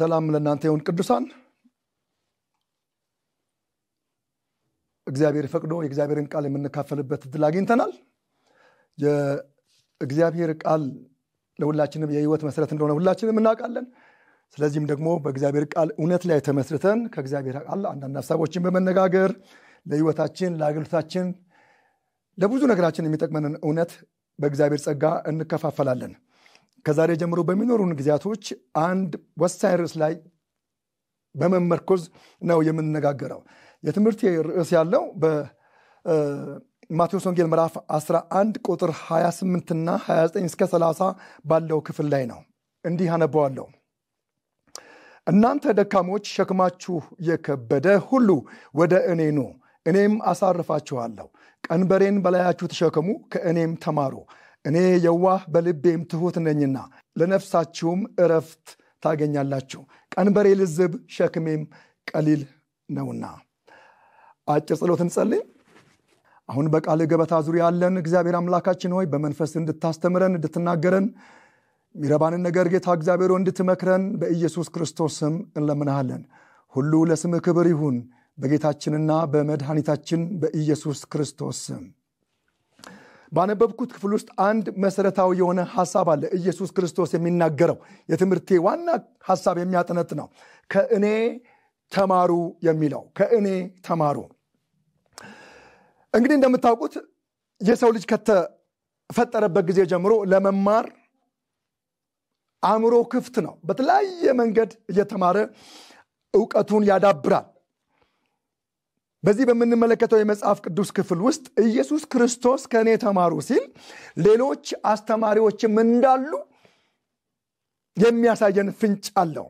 ሰላም ለእናንተ ይሁን ቅዱሳን። እግዚአብሔር ፈቅዶ የእግዚአብሔርን ቃል የምንካፈልበት እድል አግኝተናል። የእግዚአብሔር ቃል ለሁላችንም የህይወት መሰረት እንደሆነ ሁላችንም እናውቃለን። ስለዚህም ደግሞ በእግዚአብሔር ቃል እውነት ላይ ተመስርተን ከእግዚአብሔር ቃል አንዳንድ ሀሳቦችን በመነጋገር ለህይወታችን፣ ለአገልግሎታችን፣ ለብዙ ነገራችን የሚጠቅመንን እውነት በእግዚአብሔር ጸጋ እንከፋፈላለን። ከዛሬ ጀምሮ በሚኖሩን ጊዜያቶች አንድ ወሳኝ ርዕስ ላይ በመመርኮዝ ነው የምንነጋገረው። የትምህርት ርዕስ ያለው በማቴዎስ ወንጌል ምዕራፍ 11 ቁጥር 28 እና 29 እስከ 30 ባለው ክፍል ላይ ነው። እንዲህ አነበዋለሁ። እናንተ ደካሞች ሸክማችሁ የከበደ ሁሉ ወደ እኔ ኑ፣ እኔም አሳርፋችኋለሁ። ቀንበሬን በላያችሁ ተሸከሙ፣ ከእኔም ተማሩ እኔ የዋህ በልቤም ትሑት ነኝና ለነፍሳችሁም እረፍት ታገኛላችሁ። ቀንበሬ ልዝብ፣ ሸክሜም ቀሊል ነውና። አጭር ጸሎት እንጸልይ። አሁን በቃል ገበታ ዙሪያ ያለን እግዚአብሔር አምላካችን ሆይ በመንፈስ እንድታስተምረን እንድትናገረን ሚረባንን ነገር ጌታ እግዚአብሔር እንድትመክረን በኢየሱስ ክርስቶስ ስም እንለምናሃለን። ሁሉ ለስም ክብር ይሁን በጌታችንና በመድኃኒታችን በኢየሱስ ክርስቶስ ስም ባነበብኩት ክፍል ውስጥ አንድ መሰረታዊ የሆነ ሀሳብ አለ። ኢየሱስ ክርስቶስ የሚናገረው የትምህርቴ ዋና ሀሳብ የሚያጠነት ነው። ከእኔ ተማሩ የሚለው ከእኔ ተማሩ። እንግዲህ እንደምታውቁት የሰው ልጅ ከተፈጠረበት ጊዜ ጀምሮ ለመማር አእምሮ ክፍት ነው። በተለያየ መንገድ እየተማረ እውቀቱን ያዳብራል። በዚህ በምንመለከተው የመጽሐፍ ቅዱስ ክፍል ውስጥ ኢየሱስ ክርስቶስ ከእኔ ተማሩ ሲል ሌሎች አስተማሪዎችም እንዳሉ የሚያሳየን ፍንጭ አለው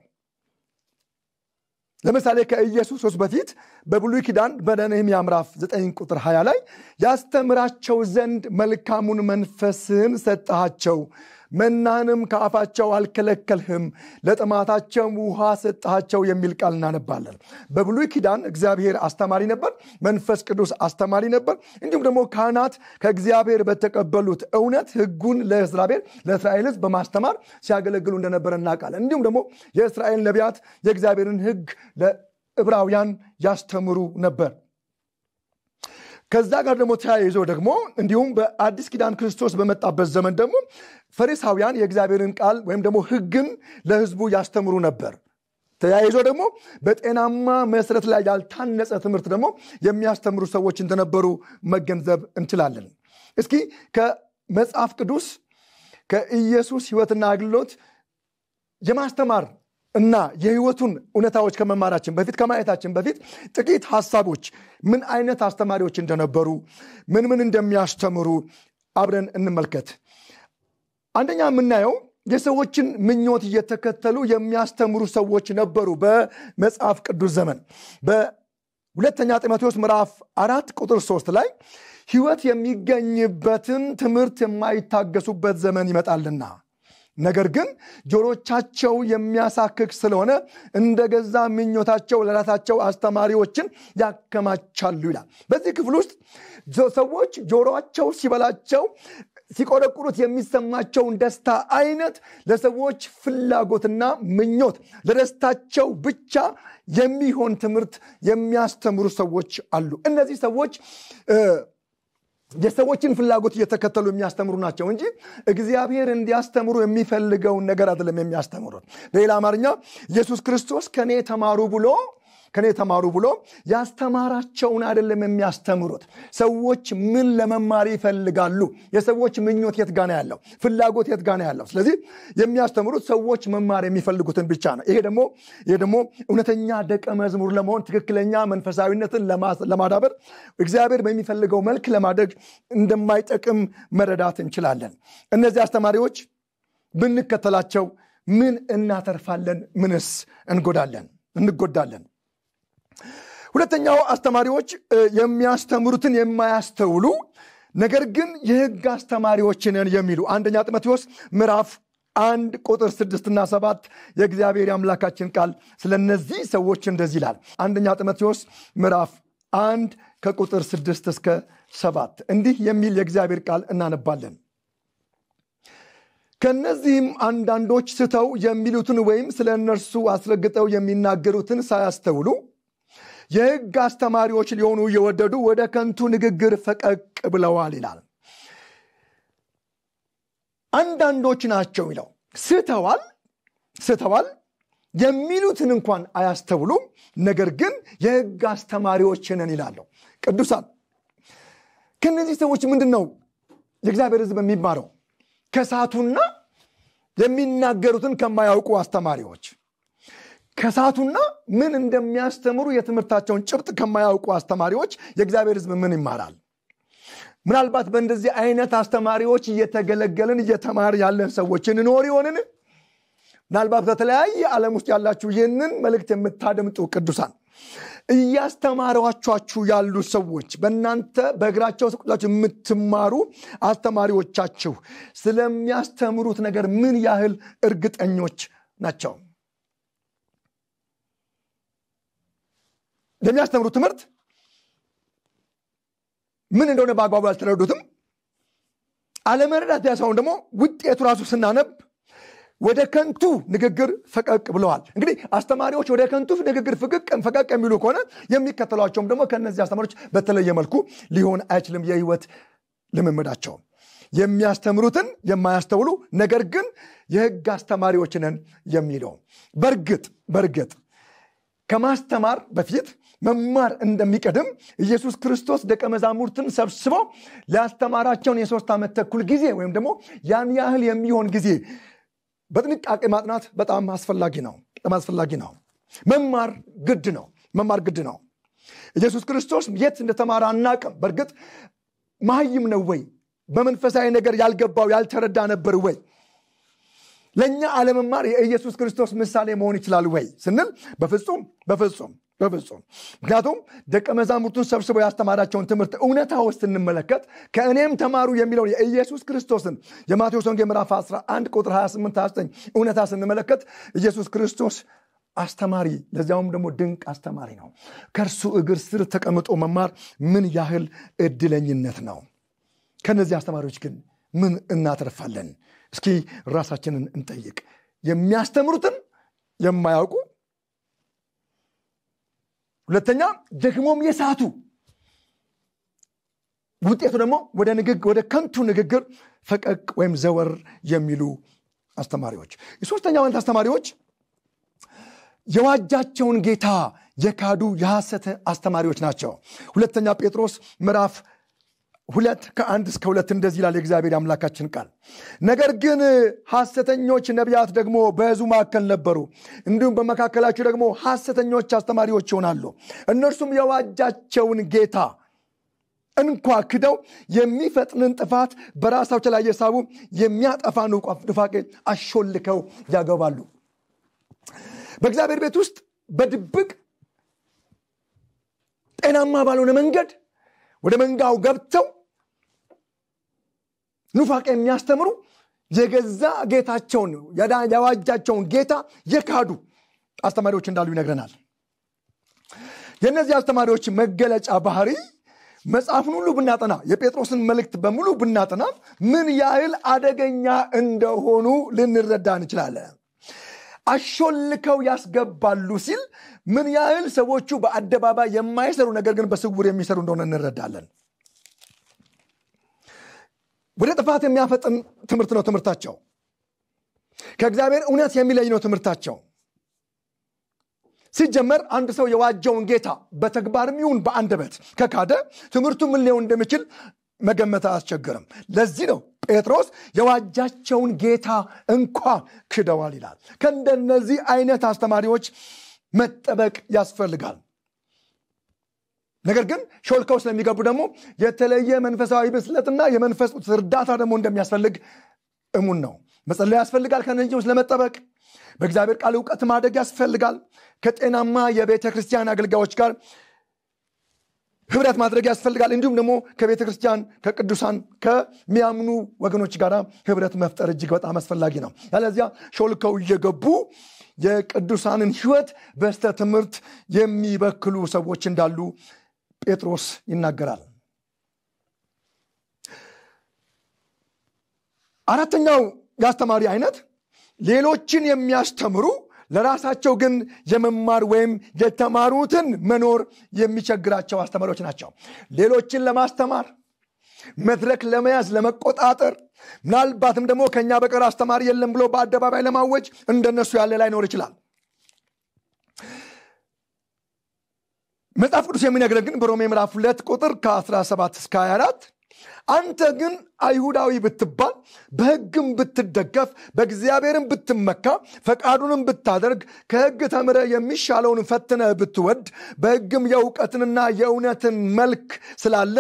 ለምሳሌ ከኢየሱስ ክርስቶስ በፊት በብሉይ ኪዳን በደንህም ያምራፍ 9 ቁጥር 20 ላይ ያስተምራቸው ዘንድ መልካሙን መንፈስን ሰጠሃቸው መናንም ከአፋቸው አልከለከልህም፣ ለጥማታቸውም ውሃ ሰጣቸው የሚል ቃል እናነባለን። በብሉይ ኪዳን እግዚአብሔር አስተማሪ ነበር፣ መንፈስ ቅዱስ አስተማሪ ነበር። እንዲሁም ደግሞ ካህናት ከእግዚአብሔር በተቀበሉት እውነት ህጉን ለእስራኤል ለእስራኤል ህዝብ በማስተማር ሲያገለግሉ እንደነበረ እናውቃለን። እንዲሁም ደግሞ የእስራኤል ነቢያት የእግዚአብሔርን ህግ ለዕብራውያን ያስተምሩ ነበር። ከዛ ጋር ደግሞ ተያይዞ ደግሞ እንዲሁም በአዲስ ኪዳን ክርስቶስ በመጣበት ዘመን ደግሞ ፈሪሳውያን የእግዚአብሔርን ቃል ወይም ደግሞ ህግን ለህዝቡ ያስተምሩ ነበር። ተያይዞ ደግሞ በጤናማ መሰረት ላይ ያልታነጸ ትምህርት ደግሞ የሚያስተምሩ ሰዎች እንደነበሩ መገንዘብ እንችላለን። እስኪ ከመጽሐፍ ቅዱስ ከኢየሱስ ህይወትና አግሎት የማስተማር እና የህይወቱን እውነታዎች ከመማራችን በፊት ከማየታችን በፊት ጥቂት ሀሳቦች ምን አይነት አስተማሪዎች እንደነበሩ ምን ምን እንደሚያስተምሩ አብረን እንመልከት። አንደኛ የምናየው የሰዎችን ምኞት እየተከተሉ የሚያስተምሩ ሰዎች ነበሩ በመጽሐፍ ቅዱስ ዘመን። በሁለተኛ ጢሞቴዎስ ምዕራፍ አራት ቁጥር ሶስት ላይ ህይወት የሚገኝበትን ትምህርት የማይታገሱበት ዘመን ይመጣልና ነገር ግን ጆሮቻቸው የሚያሳክክ ስለሆነ እንደ ገዛ ምኞታቸው ለራሳቸው አስተማሪዎችን ያከማቻሉ ይላል። በዚህ ክፍል ውስጥ ሰዎች ጆሮቸው ሲበላቸው ሲቆረቁሩት የሚሰማቸውን ደስታ አይነት ለሰዎች ፍላጎትና ምኞት ለደስታቸው ብቻ የሚሆን ትምህርት የሚያስተምሩ ሰዎች አሉ። እነዚህ ሰዎች የሰዎችን ፍላጎት እየተከተሉ የሚያስተምሩ ናቸው እንጂ እግዚአብሔር እንዲያስተምሩ የሚፈልገውን ነገር አይደለም የሚያስተምሩት በሌላ አማርኛ ኢየሱስ ክርስቶስ ከእኔ ተማሩ ብሎ ከኔ ተማሩ ብሎ ያስተማራቸውን አይደለም የሚያስተምሩት። ሰዎች ምን ለመማር ይፈልጋሉ? የሰዎች ምኞት የት ጋና ያለው? ፍላጎት የት ጋና ያለው? ስለዚህ የሚያስተምሩት ሰዎች መማር የሚፈልጉትን ብቻ ነው። ይሄ ደግሞ ይሄ ደግሞ እውነተኛ ደቀ መዝሙር ለመሆን ትክክለኛ መንፈሳዊነትን ለማዳበር እግዚአብሔር በሚፈልገው መልክ ለማደግ እንደማይጠቅም መረዳት እንችላለን። እነዚህ አስተማሪዎች ብንከተላቸው ምን እናተርፋለን? ምንስ እንጎዳለን እንጎዳለን? ሁለተኛው አስተማሪዎች የሚያስተምሩትን የማያስተውሉ ነገር ግን የህግ አስተማሪዎችንን የሚሉ አንደኛ ጢሞቴዎስ ምዕራፍ አንድ ቁጥር ስድስትና ሰባት የእግዚአብሔር አምላካችን ቃል ስለነዚህ ሰዎች እንደዚህ ይላል። አንደኛ ጢሞቴዎስ ምዕራፍ አንድ ከቁጥር ስድስት እስከ ሰባት እንዲህ የሚል የእግዚአብሔር ቃል እናነባለን። ከእነዚህም አንዳንዶች ስተው የሚሉትን ወይም ስለ እነርሱ አስረግጠው የሚናገሩትን ሳያስተውሉ የህግ አስተማሪዎች ሊሆኑ እየወደዱ ወደ ከንቱ ንግግር ፈቀቅ ብለዋል ይላል አንዳንዶች ናቸው ይለው ስተዋል ስተዋል የሚሉትን እንኳን አያስተውሉም ነገር ግን የህግ አስተማሪዎችንን ይላለሁ ቅዱሳን ከእነዚህ ሰዎች ምንድን ነው የእግዚአብሔር ህዝብ የሚማረው ከሳቱና የሚናገሩትን ከማያውቁ አስተማሪዎች ከሳቱና ምን እንደሚያስተምሩ የትምህርታቸውን ጭብጥ ከማያውቁ አስተማሪዎች የእግዚአብሔር ህዝብ ምን ይማራል ምናልባት በእንደዚህ አይነት አስተማሪዎች እየተገለገልን እየተማር ያለን ሰዎች እንኖር ይሆንን ምናልባት በተለያየ ዓለም ውስጥ ያላችሁ ይህንን መልእክት የምታደምጡ ቅዱሳን እያስተማሯችሁ ያሉ ሰዎች በእናንተ በእግራቸው ስቁጫችሁ የምትማሩ አስተማሪዎቻችሁ ስለሚያስተምሩት ነገር ምን ያህል እርግጠኞች ናቸው ለሚያስተምሩት ትምህርት ምን እንደሆነ በአግባቡ አልተረዱትም አለመረዳት ያሳውን ደግሞ ውጤቱ ራሱ ስናነብ ወደ ከንቱ ንግግር ፈቀቅ ብለዋል እንግዲህ አስተማሪዎች ወደ ከንቱ ንግግር ፈቀቅ የሚሉ ከሆነ የሚከተሏቸውም ደግሞ ከእነዚህ አስተማሪዎች በተለየ መልኩ ሊሆን አይችልም የህይወት ልምምዳቸው የሚያስተምሩትን የማያስተውሉ ነገር ግን የህግ አስተማሪዎችንን የሚለው በእርግጥ በእርግጥ ከማስተማር በፊት መማር እንደሚቀድም ኢየሱስ ክርስቶስ ደቀ መዛሙርትን ሰብስቦ ሊያስተማራቸውን የሶስት ዓመት ተኩል ጊዜ ወይም ደግሞ ያን ያህል የሚሆን ጊዜ በጥንቃቄ ማጥናት በጣም አስፈላጊ ነው በጣም አስፈላጊ ነው መማር ግድ ነው መማር ግድ ነው ኢየሱስ ክርስቶስ የት እንደተማረ አናቅም በእርግጥ መሀይም ነው ወይ በመንፈሳዊ ነገር ያልገባው ያልተረዳ ነበር ወይ ለእኛ አለመማር የኢየሱስ ክርስቶስ ምሳሌ መሆን ይችላል ወይ ስንል በፍጹም በፍጹም በፍጹም ምክንያቱም ደቀ መዛሙርቱን ሰብስበው ያስተማራቸውን ትምህርት እውነታ ውስጥ ስንመለከት ከእኔም ተማሩ የሚለውን የኢየሱስ ክርስቶስን የማቴዎስ ወንጌ ምዕራፍ 11 ቁጥር 28 29 እውነታ ስንመለከት ኢየሱስ ክርስቶስ አስተማሪ ለዚያውም ደግሞ ድንቅ አስተማሪ ነው ከእርሱ እግር ስር ተቀምጦ መማር ምን ያህል እድለኝነት ነው ከነዚህ አስተማሪዎች ግን ምን እናተርፋለን እስኪ ራሳችንን እንጠይቅ የሚያስተምሩትን የማያውቁ ሁለተኛ ደግሞም የሳቱ ውጤቱ ደግሞ ወደ ንግግ ወደ ከንቱ ንግግር ፈቀቅ ወይም ዘወር የሚሉ አስተማሪዎች። የሶስተኛ አይነት አስተማሪዎች የዋጃቸውን ጌታ የካዱ የሐሰት አስተማሪዎች ናቸው። ሁለተኛ ጴጥሮስ ምዕራፍ ሁለት ከአንድ እስከ ሁለት እንደዚህ ይላል የእግዚአብሔር አምላካችን ቃል። ነገር ግን ሐሰተኞች ነቢያት ደግሞ በሕዝቡ መካከል ነበሩ፣ እንዲሁም በመካከላቸው ደግሞ ሐሰተኞች አስተማሪዎች ይሆናሉ። እነርሱም የዋጃቸውን ጌታ እንኳ ክደው የሚፈጥንን ጥፋት በራሳቸው ላይ የሳቡ የሚያጠፋ ኑፋቄ አሾልከው ያገባሉ። በእግዚአብሔር ቤት ውስጥ በድብቅ ጤናማ ባልሆነ መንገድ ወደ መንጋው ገብተው ኑፋቅ የሚያስተምሩ የገዛ ጌታቸውን ያዋጃቸውን ጌታ የካዱ አስተማሪዎች እንዳሉ ይነግረናል የእነዚህ አስተማሪዎች መገለጫ ባህሪ መጽሐፍን ሁሉ ብናጠና የጴጥሮስን መልእክት በሙሉ ብናጠና ምን ያህል አደገኛ እንደሆኑ ልንረዳ እንችላለን አሾልከው ያስገባሉ ሲል ምን ያህል ሰዎቹ በአደባባይ የማይሰሩ ነገር ግን በስውር የሚሰሩ እንደሆነ እንረዳለን። ወደ ጥፋት የሚያፈጥን ትምህርት ነው ትምህርታቸው። ከእግዚአብሔር እውነት የሚለይ ነው ትምህርታቸው። ሲጀመር አንድ ሰው የዋጀውን ጌታ በተግባርም ይሁን በት ከካደ ትምህርቱ ምን ሊሆን እንደሚችል መገመት አያስቸግርም። ለዚህ ነው ጴጥሮስ የዋጃቸውን ጌታ እንኳ ክደዋል ይላል። ከእንደነዚህ አይነት አስተማሪዎች መጠበቅ ያስፈልጋል። ነገር ግን ሾልከው ስለሚገቡ ደግሞ የተለየ መንፈሳዊ ብስለትና የመንፈስ እርዳታ ደግሞ እንደሚያስፈልግ እሙን ነው። መጸለይ ያስፈልጋል። ከነዚህም ለመጠበቅ በእግዚአብሔር ቃል እውቀት ማደግ ያስፈልጋል። ከጤናማ የቤተ ክርስቲያን አገልጋዮች ጋር ህብረት ማድረግ ያስፈልጋል። እንዲሁም ደግሞ ከቤተ ክርስቲያን ከቅዱሳን ከሚያምኑ ወገኖች ጋር ህብረት መፍጠር እጅግ በጣም አስፈላጊ ነው። ያለዚያ ሾልከው እየገቡ የቅዱሳንን ህይወት በስተ ትምህርት የሚበክሉ ሰዎች እንዳሉ ጴጥሮስ ይናገራል። አራተኛው የአስተማሪ አይነት ሌሎችን የሚያስተምሩ ለራሳቸው ግን የመማር ወይም የተማሩትን መኖር የሚቸግራቸው አስተማሪዎች ናቸው። ሌሎችን ለማስተማር መድረክ ለመያዝ ለመቆጣጠር፣ ምናልባትም ደግሞ ከእኛ በቀር አስተማሪ የለም ብሎ በአደባባይ ለማወጅ እንደነሱ ያለ ላይኖር ይችላል። መጽሐፍ ቅዱስ የሚነግረን ግን በሮሜ ምራፍ ሁለት ቁጥር ከ17 እስከ 24 አንተ ግን አይሁዳዊ ብትባል በህግም ብትደገፍ በእግዚአብሔርም ብትመካ ፈቃዱንም ብታደርግ ከህግ ተምረ የሚሻለውን ፈትነ ብትወድ በህግም የእውቀትንና የእውነትን መልክ ስላለ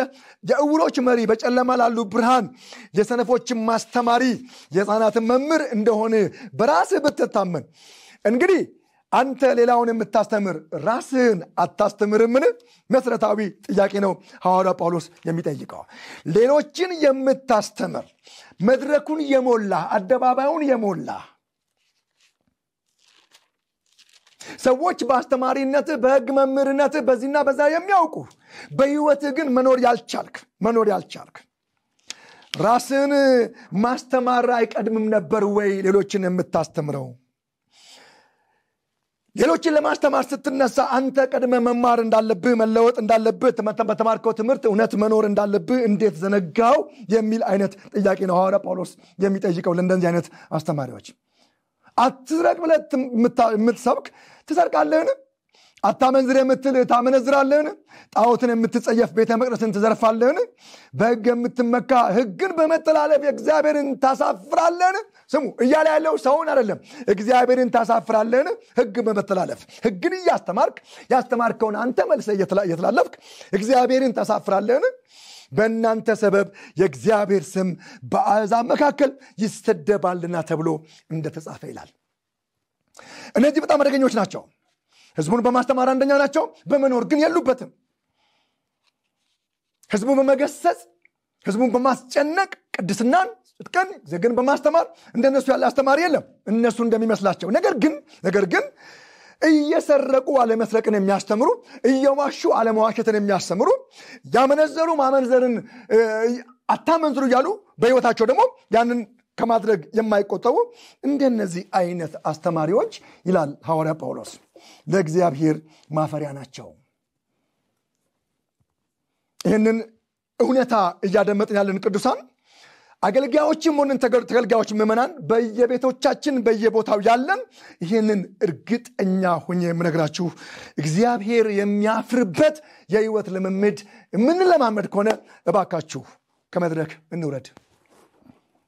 የእውሮች መሪ፣ በጨለማ ላሉ ብርሃን፣ የሰነፎችን ማስተማሪ፣ የህፃናትን መምህር እንደሆነ በራስህ ብትታመን እንግዲህ አንተ ሌላውን የምታስተምር ራስህን አታስተምርምን? መሰረታዊ ጥያቄ ነው ሐዋርያው ጳውሎስ የሚጠይቀው። ሌሎችን የምታስተምር መድረኩን የሞላ አደባባዩን የሞላ ሰዎች በአስተማሪነት በህግ መምህርነት በዚህና በዛ የሚያውቁ በህይወትህ ግን መኖር ያልቻልክ መኖር ያልቻልክ ራስን ማስተማር አይቀድምም ነበር ወይ ሌሎችን የምታስተምረው ሌሎችን ለማስተማር ስትነሳ አንተ ቀድመ መማር እንዳለብህ መለወጥ እንዳለብህ በተማርከው ትምህርት እውነት መኖር እንዳለብህ እንዴት ዘነጋው የሚል አይነት ጥያቄ ነው ሐዋርያ ጳውሎስ የሚጠይቀው ለእንደዚህ አይነት አስተማሪዎች አትዝረቅ ብለህ የምትሰብክ ትሰርቃለህን አታመንዝር የምትል ታመነዝራለህን? ጣዖትን የምትጸየፍ ቤተ መቅደስን ትዘርፋለህን? በህግ የምትመካ ህግን በመተላለፍ የእግዚአብሔርን ታሳፍራለህን? ስሙ እያለ ያለው ሰውን አይደለም። እግዚአብሔርን ታሳፍራለህን? ህግ በመተላለፍ ህግን እያስተማርክ ያስተማርከውን አንተ መልሰ እየተላለፍክ እግዚአብሔርን ታሳፍራለህን? በእናንተ ሰበብ የእግዚአብሔር ስም በአሕዛብ መካከል ይሰደባልና ተብሎ እንደተጻፈ ይላል። እነዚህ በጣም አደገኞች ናቸው። ህዝቡን በማስተማር አንደኛ ናቸው፣ በመኖር ግን የሉበትም። ህዝቡን በመገሰጽ ህዝቡን በማስጨነቅ ቅድስናን፣ ጽድቅን፣ ዜግን በማስተማር እንደነሱ ያለ አስተማሪ የለም እነሱ እንደሚመስላቸው። ነገር ግን ነገር ግን እየሰረቁ አለመስረቅን የሚያስተምሩ እየዋሹ አለመዋሸትን የሚያስተምሩ ያመነዘሩ ማመንዘርን አታመንዝሩ እያሉ በህይወታቸው ደግሞ ያንን ከማድረግ የማይቆጠቡ እንደነዚህ አይነት አስተማሪዎች ይላል ሐዋርያ ጳውሎስ። ለእግዚአብሔር ማፈሪያ ናቸው ይህንን እውነታ እያደመጥን ያለን ቅዱሳን አገልጋዮችም ሆንን ተገልጋዮች ምመናን በየቤቶቻችን በየቦታው ያለን ይህንን እርግጠኛ ሁኜ የምነግራችሁ እግዚአብሔር የሚያፍርበት የህይወት ልምምድ የምንለማመድ ከሆነ እባካችሁ ከመድረክ እንውረድ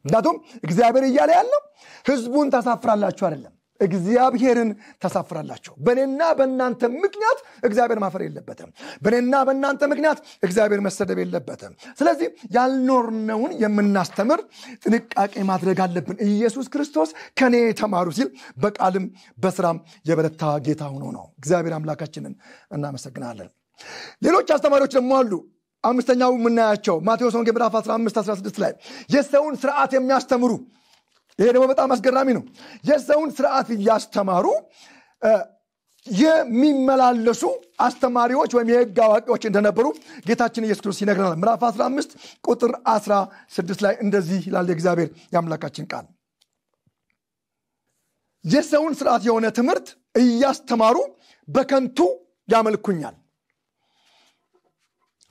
እንዳቱም እግዚአብሔር እያለ ያለው ህዝቡን ታሳፍራላችሁ አይደለም እግዚአብሔርን ተሳፍራላቸው በእኔና በእናንተ ምክንያት እግዚአብሔር ማፈር የለበትም። በእኔና በእናንተ ምክንያት እግዚአብሔር መሰደብ የለበትም። ስለዚህ ያልኖርነውን የምናስተምር ጥንቃቄ ማድረግ አለብን። ኢየሱስ ክርስቶስ ከኔ ተማሩ ሲል በቃልም በስራም የበረታ ጌታ ሆኖ ነው። እግዚአብሔር አምላካችንን እናመሰግናለን። ሌሎች አስተማሪዎች ደግሞ አሉ። አምስተኛው የምናያቸው ማቴዎስ ወንጌ ምዕራፍ 1516 16 ላይ የሰውን ስርዓት የሚያስተምሩ ይሄ ደግሞ በጣም አስገራሚ ነው። የሰውን ስርዓት እያስተማሩ የሚመላለሱ አስተማሪዎች ወይም የህግ አዋቂዎች እንደነበሩ ጌታችን ኢየሱስ ክርስቶስ ይነግረናል። ምራፍ 15 ቁጥር 16 ላይ እንደዚህ ይላል የእግዚአብሔር የአምላካችን ቃል የሰውን ስርዓት የሆነ ትምህርት እያስተማሩ በከንቱ ያመልኩኛል።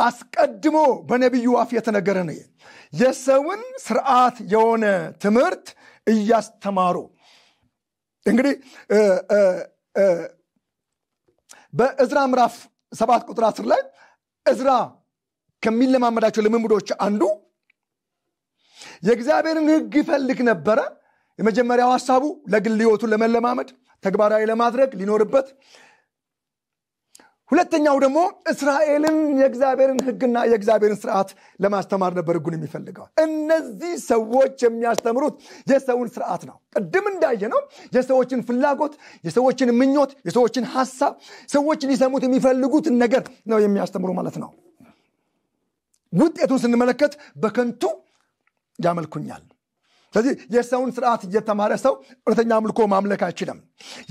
አስቀድሞ በነቢዩ አፍ የተነገረ ነው። የሰውን ስርዓት የሆነ ትምህርት እያስተማሩ እንግዲህ በእዝራ ምዕራፍ ሰባት ቁጥር አስር ላይ እዝራ ከሚለማመዳቸው ልምምዶች አንዱ የእግዚአብሔርን ህግ ይፈልግ ነበረ። የመጀመሪያው ሀሳቡ ለግል ህይወቱን ለመለማመድ ተግባራዊ ለማድረግ ሊኖርበት ሁለተኛው ደግሞ እስራኤልን የእግዚአብሔርን ህግና የእግዚአብሔርን ስርዓት ለማስተማር ነበር ህጉን የሚፈልገው እነዚህ ሰዎች የሚያስተምሩት የሰውን ስርዓት ነው ቅድም እንዳየ ነው የሰዎችን ፍላጎት የሰዎችን ምኞት የሰዎችን ሀሳብ ሰዎች ሊሰሙት የሚፈልጉትን ነገር ነው የሚያስተምሩ ማለት ነው ውጤቱን ስንመለከት በከንቱ ያመልኩኛል ስለዚህ የሰውን ስርዓት እየተማረ ሰው እውነተኛ አምልኮ ማምለክ አይችልም።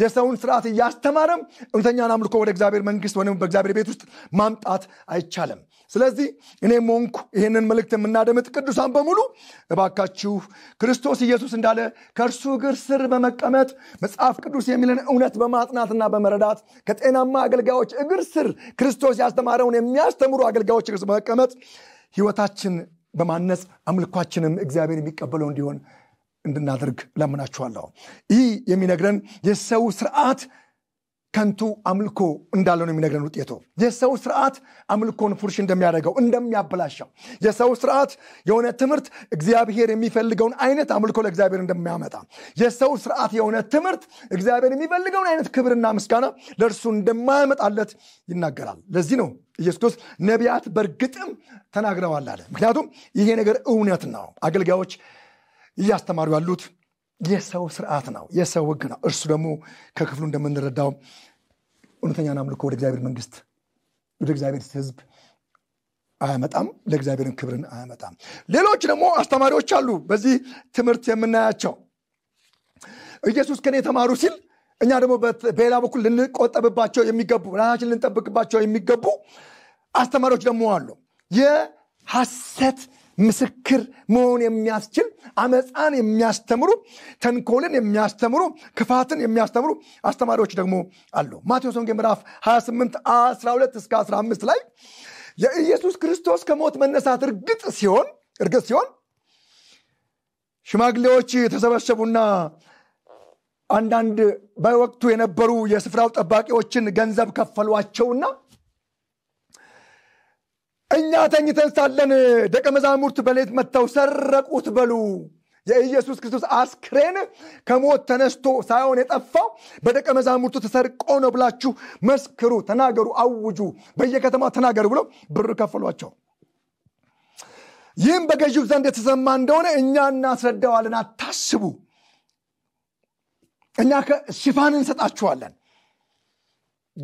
የሰውን ስርዓት እያስተማረም እውነተኛን አምልኮ ወደ እግዚአብሔር መንግስት ወይም በእግዚአብሔር ቤት ውስጥ ማምጣት አይቻልም። ስለዚህ እኔ ሞንኩ ይህንን መልእክት የምናደምጥ ቅዱሳን በሙሉ እባካችሁ ክርስቶስ ኢየሱስ እንዳለ ከእርሱ እግር ስር በመቀመጥ መጽሐፍ ቅዱስ የሚልን እውነት በማጥናትና በመረዳት ከጤናማ አገልጋዮች እግር ስር ክርስቶስ ያስተማረውን የሚያስተምሩ አገልጋዮች በመቀመጥ ህይወታችን በማነጽ አምልኳችንም እግዚአብሔር የሚቀበለው እንዲሆን እንድናደርግ ለምናችኋለሁ። ይህ የሚነግረን የሰው ስርዓት ከንቱ አምልኮ እንዳለ ነው የሚነግረን ውጤቱ። የሰው ስርዓት አምልኮን ፉርሽ እንደሚያደርገው እንደሚያበላሸው፣ የሰው ስርዓት የሆነ ትምህርት እግዚአብሔር የሚፈልገውን አይነት አምልኮ ለእግዚአብሔር እንደሚያመጣ፣ የሰው ስርዓት የሆነ ትምህርት እግዚአብሔር የሚፈልገውን አይነት ክብርና ምስጋና ለእርሱ እንደማያመጣለት ይናገራል። ለዚህ ነው ኢየሱስ ክርስቶስ ነቢያት በእርግጥም ተናግረዋል አለ። ምክንያቱም ይሄ ነገር እውነት ነው። አገልጋዮች እያስተማሩ ያሉት የሰው ስርዓት ነው፣ የሰው ህግ ነው። እርሱ ደግሞ ከክፍሉ እንደምንረዳው እውነተኛን አምልኮ ወደ እግዚአብሔር መንግስት ወደ እግዚአብሔር ህዝብ አያመጣም፣ ለእግዚአብሔርን ክብርን አያመጣም። ሌሎች ደግሞ አስተማሪዎች አሉ በዚህ ትምህርት የምናያቸው ኢየሱስ ከኔ የተማሩ ሲል እኛ ደግሞ በሌላ በኩል ልንቆጠብባቸው የሚገቡ ራሳችን ልንጠብቅባቸው የሚገቡ አስተማሪዎች ደግሞ አሉ የሐሰት ምስክር መሆን የሚያስችል አመፃን የሚያስተምሩ ተንኮልን የሚያስተምሩ ክፋትን የሚያስተምሩ አስተማሪዎች ደግሞ አሉ ማቴዎስ ወንጌ ምዕራፍ 28 12 እስከ 15 ላይ የኢየሱስ ክርስቶስ ከሞት መነሳት እርግጥ ሲሆን እርግጥ ሲሆን ሽማግሌዎች የተሰበሰቡና አንዳንድ በወቅቱ የነበሩ የስፍራው ጠባቂዎችን ገንዘብ ከፈሏቸውና እኛ ተኝተን ሳለን ደቀ መዛሙርት በሌት መጥተው ሰረቁት በሉ የኢየሱስ ክርስቶስ አስክሬን ከሞት ተነስቶ ሳይሆን የጠፋው በደቀ መዛሙርቱ ተሰርቆ ነው ብላችሁ መስክሩ፣ ተናገሩ፣ አውጁ፣ በየከተማ ተናገሩ ብለው ብር ከፈሏቸው። ይህም በገዢው ዘንድ የተሰማ እንደሆነ እኛ እናስረዳዋለን፣ አታስቡ፣ እኛ ሽፋን እንሰጣችኋለን።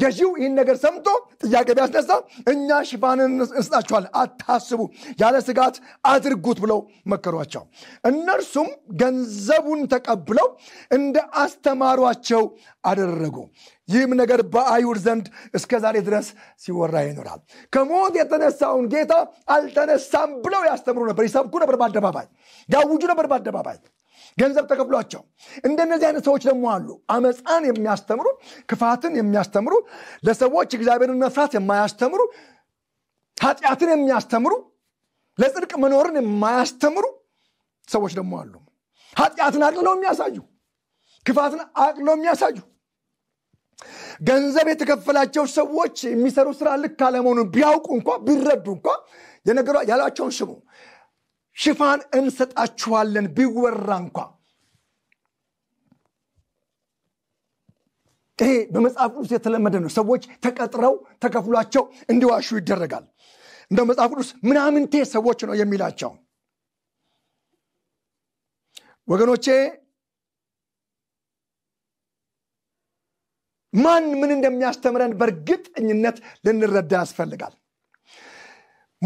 ገዢው ይህን ነገር ሰምቶ ጥያቄ ቢያስነሳ እኛ ሽፋንን እንስጣቸዋል አታስቡ፣ ያለ ስጋት አድርጉት ብለው መከሯቸው። እነርሱም ገንዘቡን ተቀብለው እንደ አስተማሯቸው አደረጉ። ይህም ነገር በአይሁድ ዘንድ እስከ ዛሬ ድረስ ሲወራ ይኖራል። ከሞት የተነሳውን ጌታ አልተነሳም ብለው ያስተምሩ ነበር፣ ይሰብኩ ነበር፣ በአደባባይ ያውጁ ነበር፣ በአደባባይ ገንዘብ ተከፍሏቸው። እንደነዚህ አይነት ሰዎች ደግሞ አሉ፣ አመፃን የሚያስተምሩ ክፋትን የሚያስተምሩ ለሰዎች እግዚአብሔርን መፍራት የማያስተምሩ ኃጢአትን የሚያስተምሩ ለጽድቅ መኖርን የማያስተምሩ ሰዎች ደግሞ አሉ። ኃጢአትን አቅልለው የሚያሳዩ ክፋትን አቅልለው የሚያሳዩ ገንዘብ የተከፈላቸው ሰዎች የሚሰሩ ስራ ልክ አለመሆኑን ቢያውቁ እንኳ ቢረዱ እንኳ የነገሯ ያሏቸውን ስሙ ሽፋን እንሰጣችኋለን ቢወራ እንኳ ይሄ በመጽሐፍ ቅዱስ የተለመደ ነው ሰዎች ተቀጥረው ተከፍሏቸው እንዲዋሹ ይደረጋል እንደ መጽሐፍ ቅዱስ ምናምንቴ ሰዎች ነው የሚላቸው ወገኖቼ ማን ምን እንደሚያስተምረን በእርግጠኝነት ልንረዳ ያስፈልጋል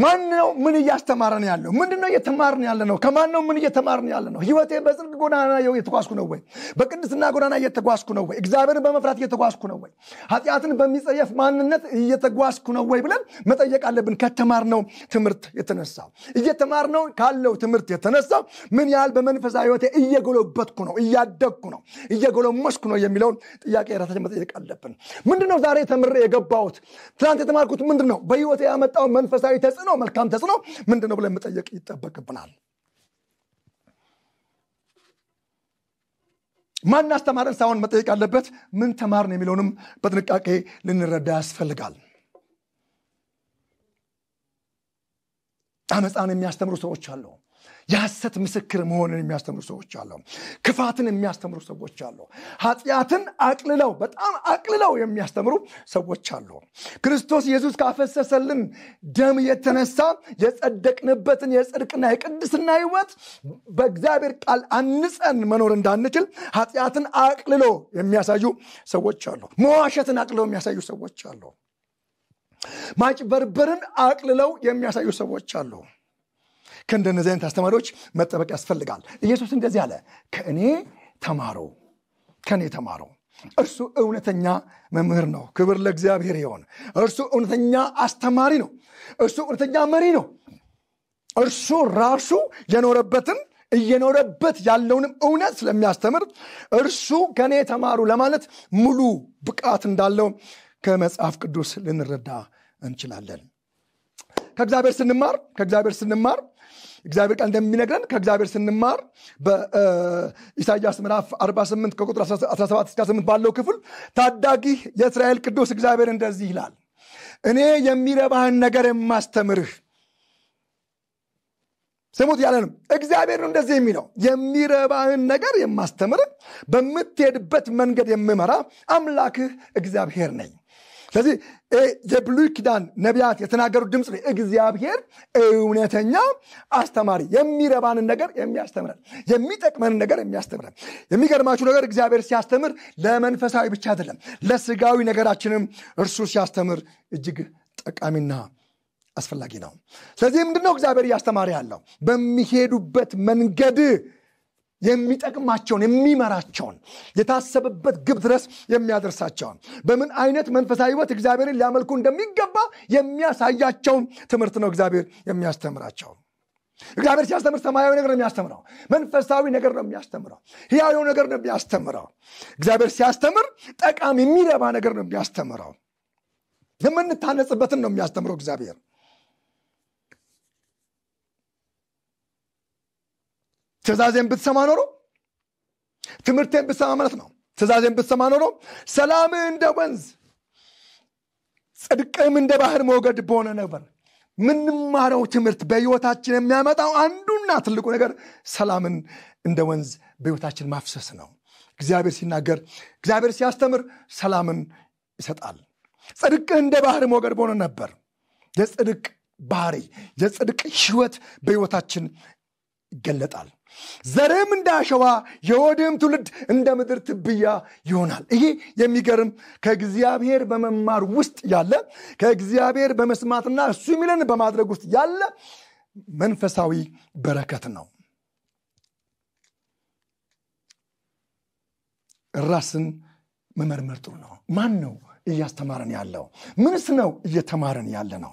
ማን ነው ምን እያስተማረን ያለው ምንድ ነው እየተማርን ያለ ነው ከማን ነው ምን እየተማርን ያለ ነው ህይወቴ በጽድቅ ጎዳና እየተጓዝኩ ነው ወይ በቅድስና ጎዳና እየተጓዝኩ ነው ወይ እግዚአብሔርን በመፍራት እየተጓዝኩ ነው ወይ ኃጢአትን በሚጸየፍ ማንነት እየተጓዝኩ ነው ወይ ብለን መጠየቅ አለብን ከተማርነው ትምህርት የተነሳ እየተማርነው ካለው ትምህርት የተነሳ ምን ያህል በመንፈሳዊ ህይወቴ እየጎለበትኩ ነው እያደግኩ ነው እየጎለመስኩ ነው የሚለውን ጥያቄ ራሳችን መጠየቅ አለብን ምንድነው ዛሬ ተምሬ የገባሁት ትናንት የተማርኩት ምንድን ነው በህይወቴ ያመጣው መንፈሳዊ ተጽ ተጽዕኖ መልካም ተጽዕኖ ምንድነው ብለን መጠየቅ ይጠበቅብናል ማን አስተማረን ሳይሆን መጠየቅ ያለበት ምን ተማርን የሚለውንም በጥንቃቄ ልንረዳ ያስፈልጋል አመፃን የሚያስተምሩ ሰዎች አለው የሐሰት ምስክር መሆንን የሚያስተምሩ ሰዎች አለው። ክፋትን የሚያስተምሩ ሰዎች አሉ። ኃጢአትን አቅልለው በጣም አቅልለው የሚያስተምሩ ሰዎች አሉ። ክርስቶስ ኢየሱስ ካፈሰሰልን ደም የተነሳ የጸደቅንበትን የጽድቅና የቅድስና ህይወት በእግዚአብሔር ቃል አንጸን መኖር እንዳንችል ኃጢአትን አቅልሎ የሚያሳዩ ሰዎች አሉ። መዋሸትን አቅልለው የሚያሳዩ ሰዎች አሉ። ማጭበርበርን አቅልለው የሚያሳዩ ሰዎች አሉ። ከእንደነዚህ አይነት አስተማሪዎች መጠበቅ ያስፈልጋል። ኢየሱስ እንደዚህ አለ፣ ከእኔ ተማሩ፣ ከእኔ ተማሩ እርሱ እውነተኛ መምህር ነው። ክብር ለእግዚአብሔር ይሆን። እርሱ እውነተኛ አስተማሪ ነው። እርሱ እውነተኛ መሪ ነው። እርሱ ራሱ የኖረበትን እየኖረበት ያለውንም እውነት ስለሚያስተምር እርሱ ከእኔ ተማሩ ለማለት ሙሉ ብቃት እንዳለው ከመጽሐፍ ቅዱስ ልንረዳ እንችላለን። ከእግዚአብሔር ስንማር ከእግዚአብሔር ስንማር እግዚአብሔር ቃል እንደሚነግረን ከእግዚአብሔር ስንማር በኢሳያስ ምዕራፍ 48 ከቁጥር 17 እስከ 8 ባለው ክፍል ታዳጊህ የእስራኤል ቅዱስ እግዚአብሔር እንደዚህ ይላል እኔ የሚረባህን ነገር የማስተምርህ ስሙት ያለ ነው እግዚአብሔር እንደዚህ የሚለው የሚረባህን ነገር የማስተምርህ በምትሄድበት መንገድ የምመራ አምላክህ እግዚአብሔር ነኝ ስለዚህ የብሉይ ኪዳን ነቢያት የተናገሩት ድምፅ ነው እግዚአብሔር እውነተኛ አስተማሪ የሚረባንን ነገር የሚያስተምረን የሚጠቅመንን ነገር የሚያስተምረን የሚገርማችሁ ነገር እግዚአብሔር ሲያስተምር ለመንፈሳዊ ብቻ አይደለም ለስጋዊ ነገራችንም እርሱ ሲያስተምር እጅግ ጠቃሚና አስፈላጊ ነው ስለዚህ ምንድነው እግዚአብሔር እያስተማሪ ያለው በሚሄዱበት መንገድ የሚጠቅማቸውን የሚመራቸውን የታሰበበት ግብ ድረስ የሚያደርሳቸውን በምን አይነት መንፈሳዊ ህይወት እግዚአብሔርን ሊያመልኩ እንደሚገባ የሚያሳያቸውን ትምህርት ነው እግዚአብሔር የሚያስተምራቸው እግዚአብሔር ሲያስተምር ሰማያዊ ነገር ነው የሚያስተምረው መንፈሳዊ ነገር ነው የሚያስተምረው ህያዊ ነገር ነው የሚያስተምረው እግዚአብሔር ሲያስተምር ጠቃሚ የሚረባ ነገር ነው የሚያስተምረው የምንታነጽበትን ነው የሚያስተምረው እግዚአብሔር ትእዛዜን ብትሰማ ኖሮ ትምህርቴን ብትሰማ ማለት ነው ትእዛዜን ብትሰማ ኖሮ ሰላም እንደ ወንዝ ጽድቅም እንደ ባህር ሞገድ በሆነ ነበር ምንማረው ትምህርት በህይወታችን የሚያመጣው አንዱና ትልቁ ነገር ሰላምን እንደ ወንዝ በህይወታችን ማፍሰስ ነው እግዚአብሔር ሲናገር እግዚአብሔር ሲያስተምር ሰላምን ይሰጣል ጽድቅህ እንደ ባህር ሞገድ በሆነ ነበር የጽድቅ ባህሪ የጽድቅ ህይወት በህይወታችን ይገለጣል ዘርህም እንደ አሸዋ የወድህም ትውልድ እንደ ምድር ትብያ ይሆናል ይሄ የሚገርም ከእግዚአብሔር በመማር ውስጥ ያለ ከእግዚአብሔር በመስማትና እሱ የሚለን በማድረግ ውስጥ ያለ መንፈሳዊ በረከት ነው ራስን መመርመር ጥሩ ነው ማን ነው እያስተማረን ያለው ምንስ ነው እየተማረን ያለ ነው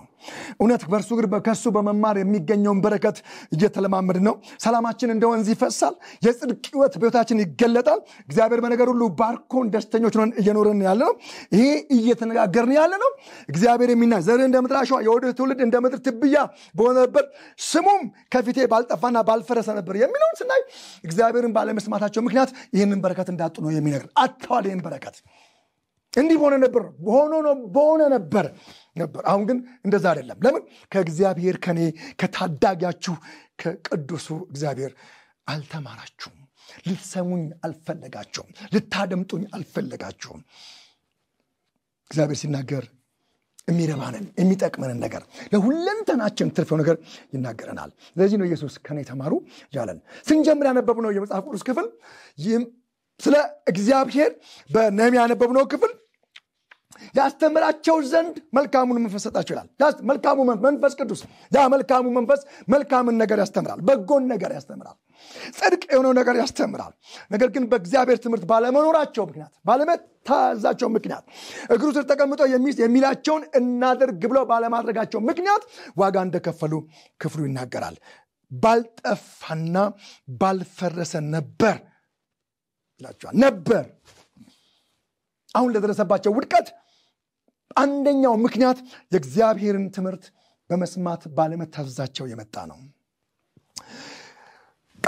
እውነት በእርሱ ከእሱ በመማር የሚገኘውን በረከት እየተለማመድ ነው። ሰላማችን እንደ ወንዝ ይፈሳል። የጽድቅ ህይወት ቤታችን ይገለጣል። እግዚአብሔር በነገር ሁሉ ባርኮን ደስተኞች ነን እየኖርን ያለ ነው። ይሄ እየተነጋገርን ያለ ነው። እግዚአብሔር የሚና ዘር እንደ ምድር አሸዋ የወደ ትውልድ እንደ ምድር ትብያ በሆነበት ስሙም ከፊቴ ባልጠፋና ባልፈረሰ ነበር የሚለውን ስናይ እግዚአብሔርን ባለመስማታቸው ምክንያት ይህንን በረከት እንዳጡ ነው የሚነግር። አተዋል። ይህን በረከት እንዲህ በሆነ ነበር ሆኖ ነው በሆነ ነበር ነበር። አሁን ግን እንደዛ አይደለም። ለምን? ከእግዚአብሔር ከኔ ከታዳጊያችሁ ከቅዱሱ እግዚአብሔር አልተማራችሁም። ልትሰሙኝ አልፈለጋችሁም። ልታደምጡኝ አልፈለጋችሁም። እግዚአብሔር ሲናገር የሚረባንን የሚጠቅመንን ነገር ለሁለንተናችን ትርፈው ነገር ይናገረናል። ስለዚህ ነው ኢየሱስ ከኔ ተማሩ ያለን። ስንጀምር ያነበብነው የመጽሐፍ ቅዱስ ክፍል ስለ እግዚአብሔር በነህምያ ያነበብነው ክፍል ያስተምራቸው ዘንድ መልካሙን መንፈስ ሰጣቸው ይላል። መልካሙ መንፈስ ቅዱስ ያ መልካሙ መንፈስ መልካምን ነገር ያስተምራል፣ በጎን ነገር ያስተምራል፣ ጽድቅ የሆነው ነገር ያስተምራል። ነገር ግን በእግዚአብሔር ትምህርት ባለመኖራቸው ምክንያት ባለመታዛቸው ምክንያት እግሩ ስር ተቀምጦ የሚላቸውን እናደርግ ብለው ባለማድረጋቸው ምክንያት ዋጋ እንደከፈሉ ክፍሉ ይናገራል። ባልጠፋና ባልፈረሰ ነበር ይላቸዋል ነበር አሁን ለደረሰባቸው ውድቀት አንደኛው ምክንያት የእግዚአብሔርን ትምህርት በመስማት ባለመታዘዛቸው የመጣ ነው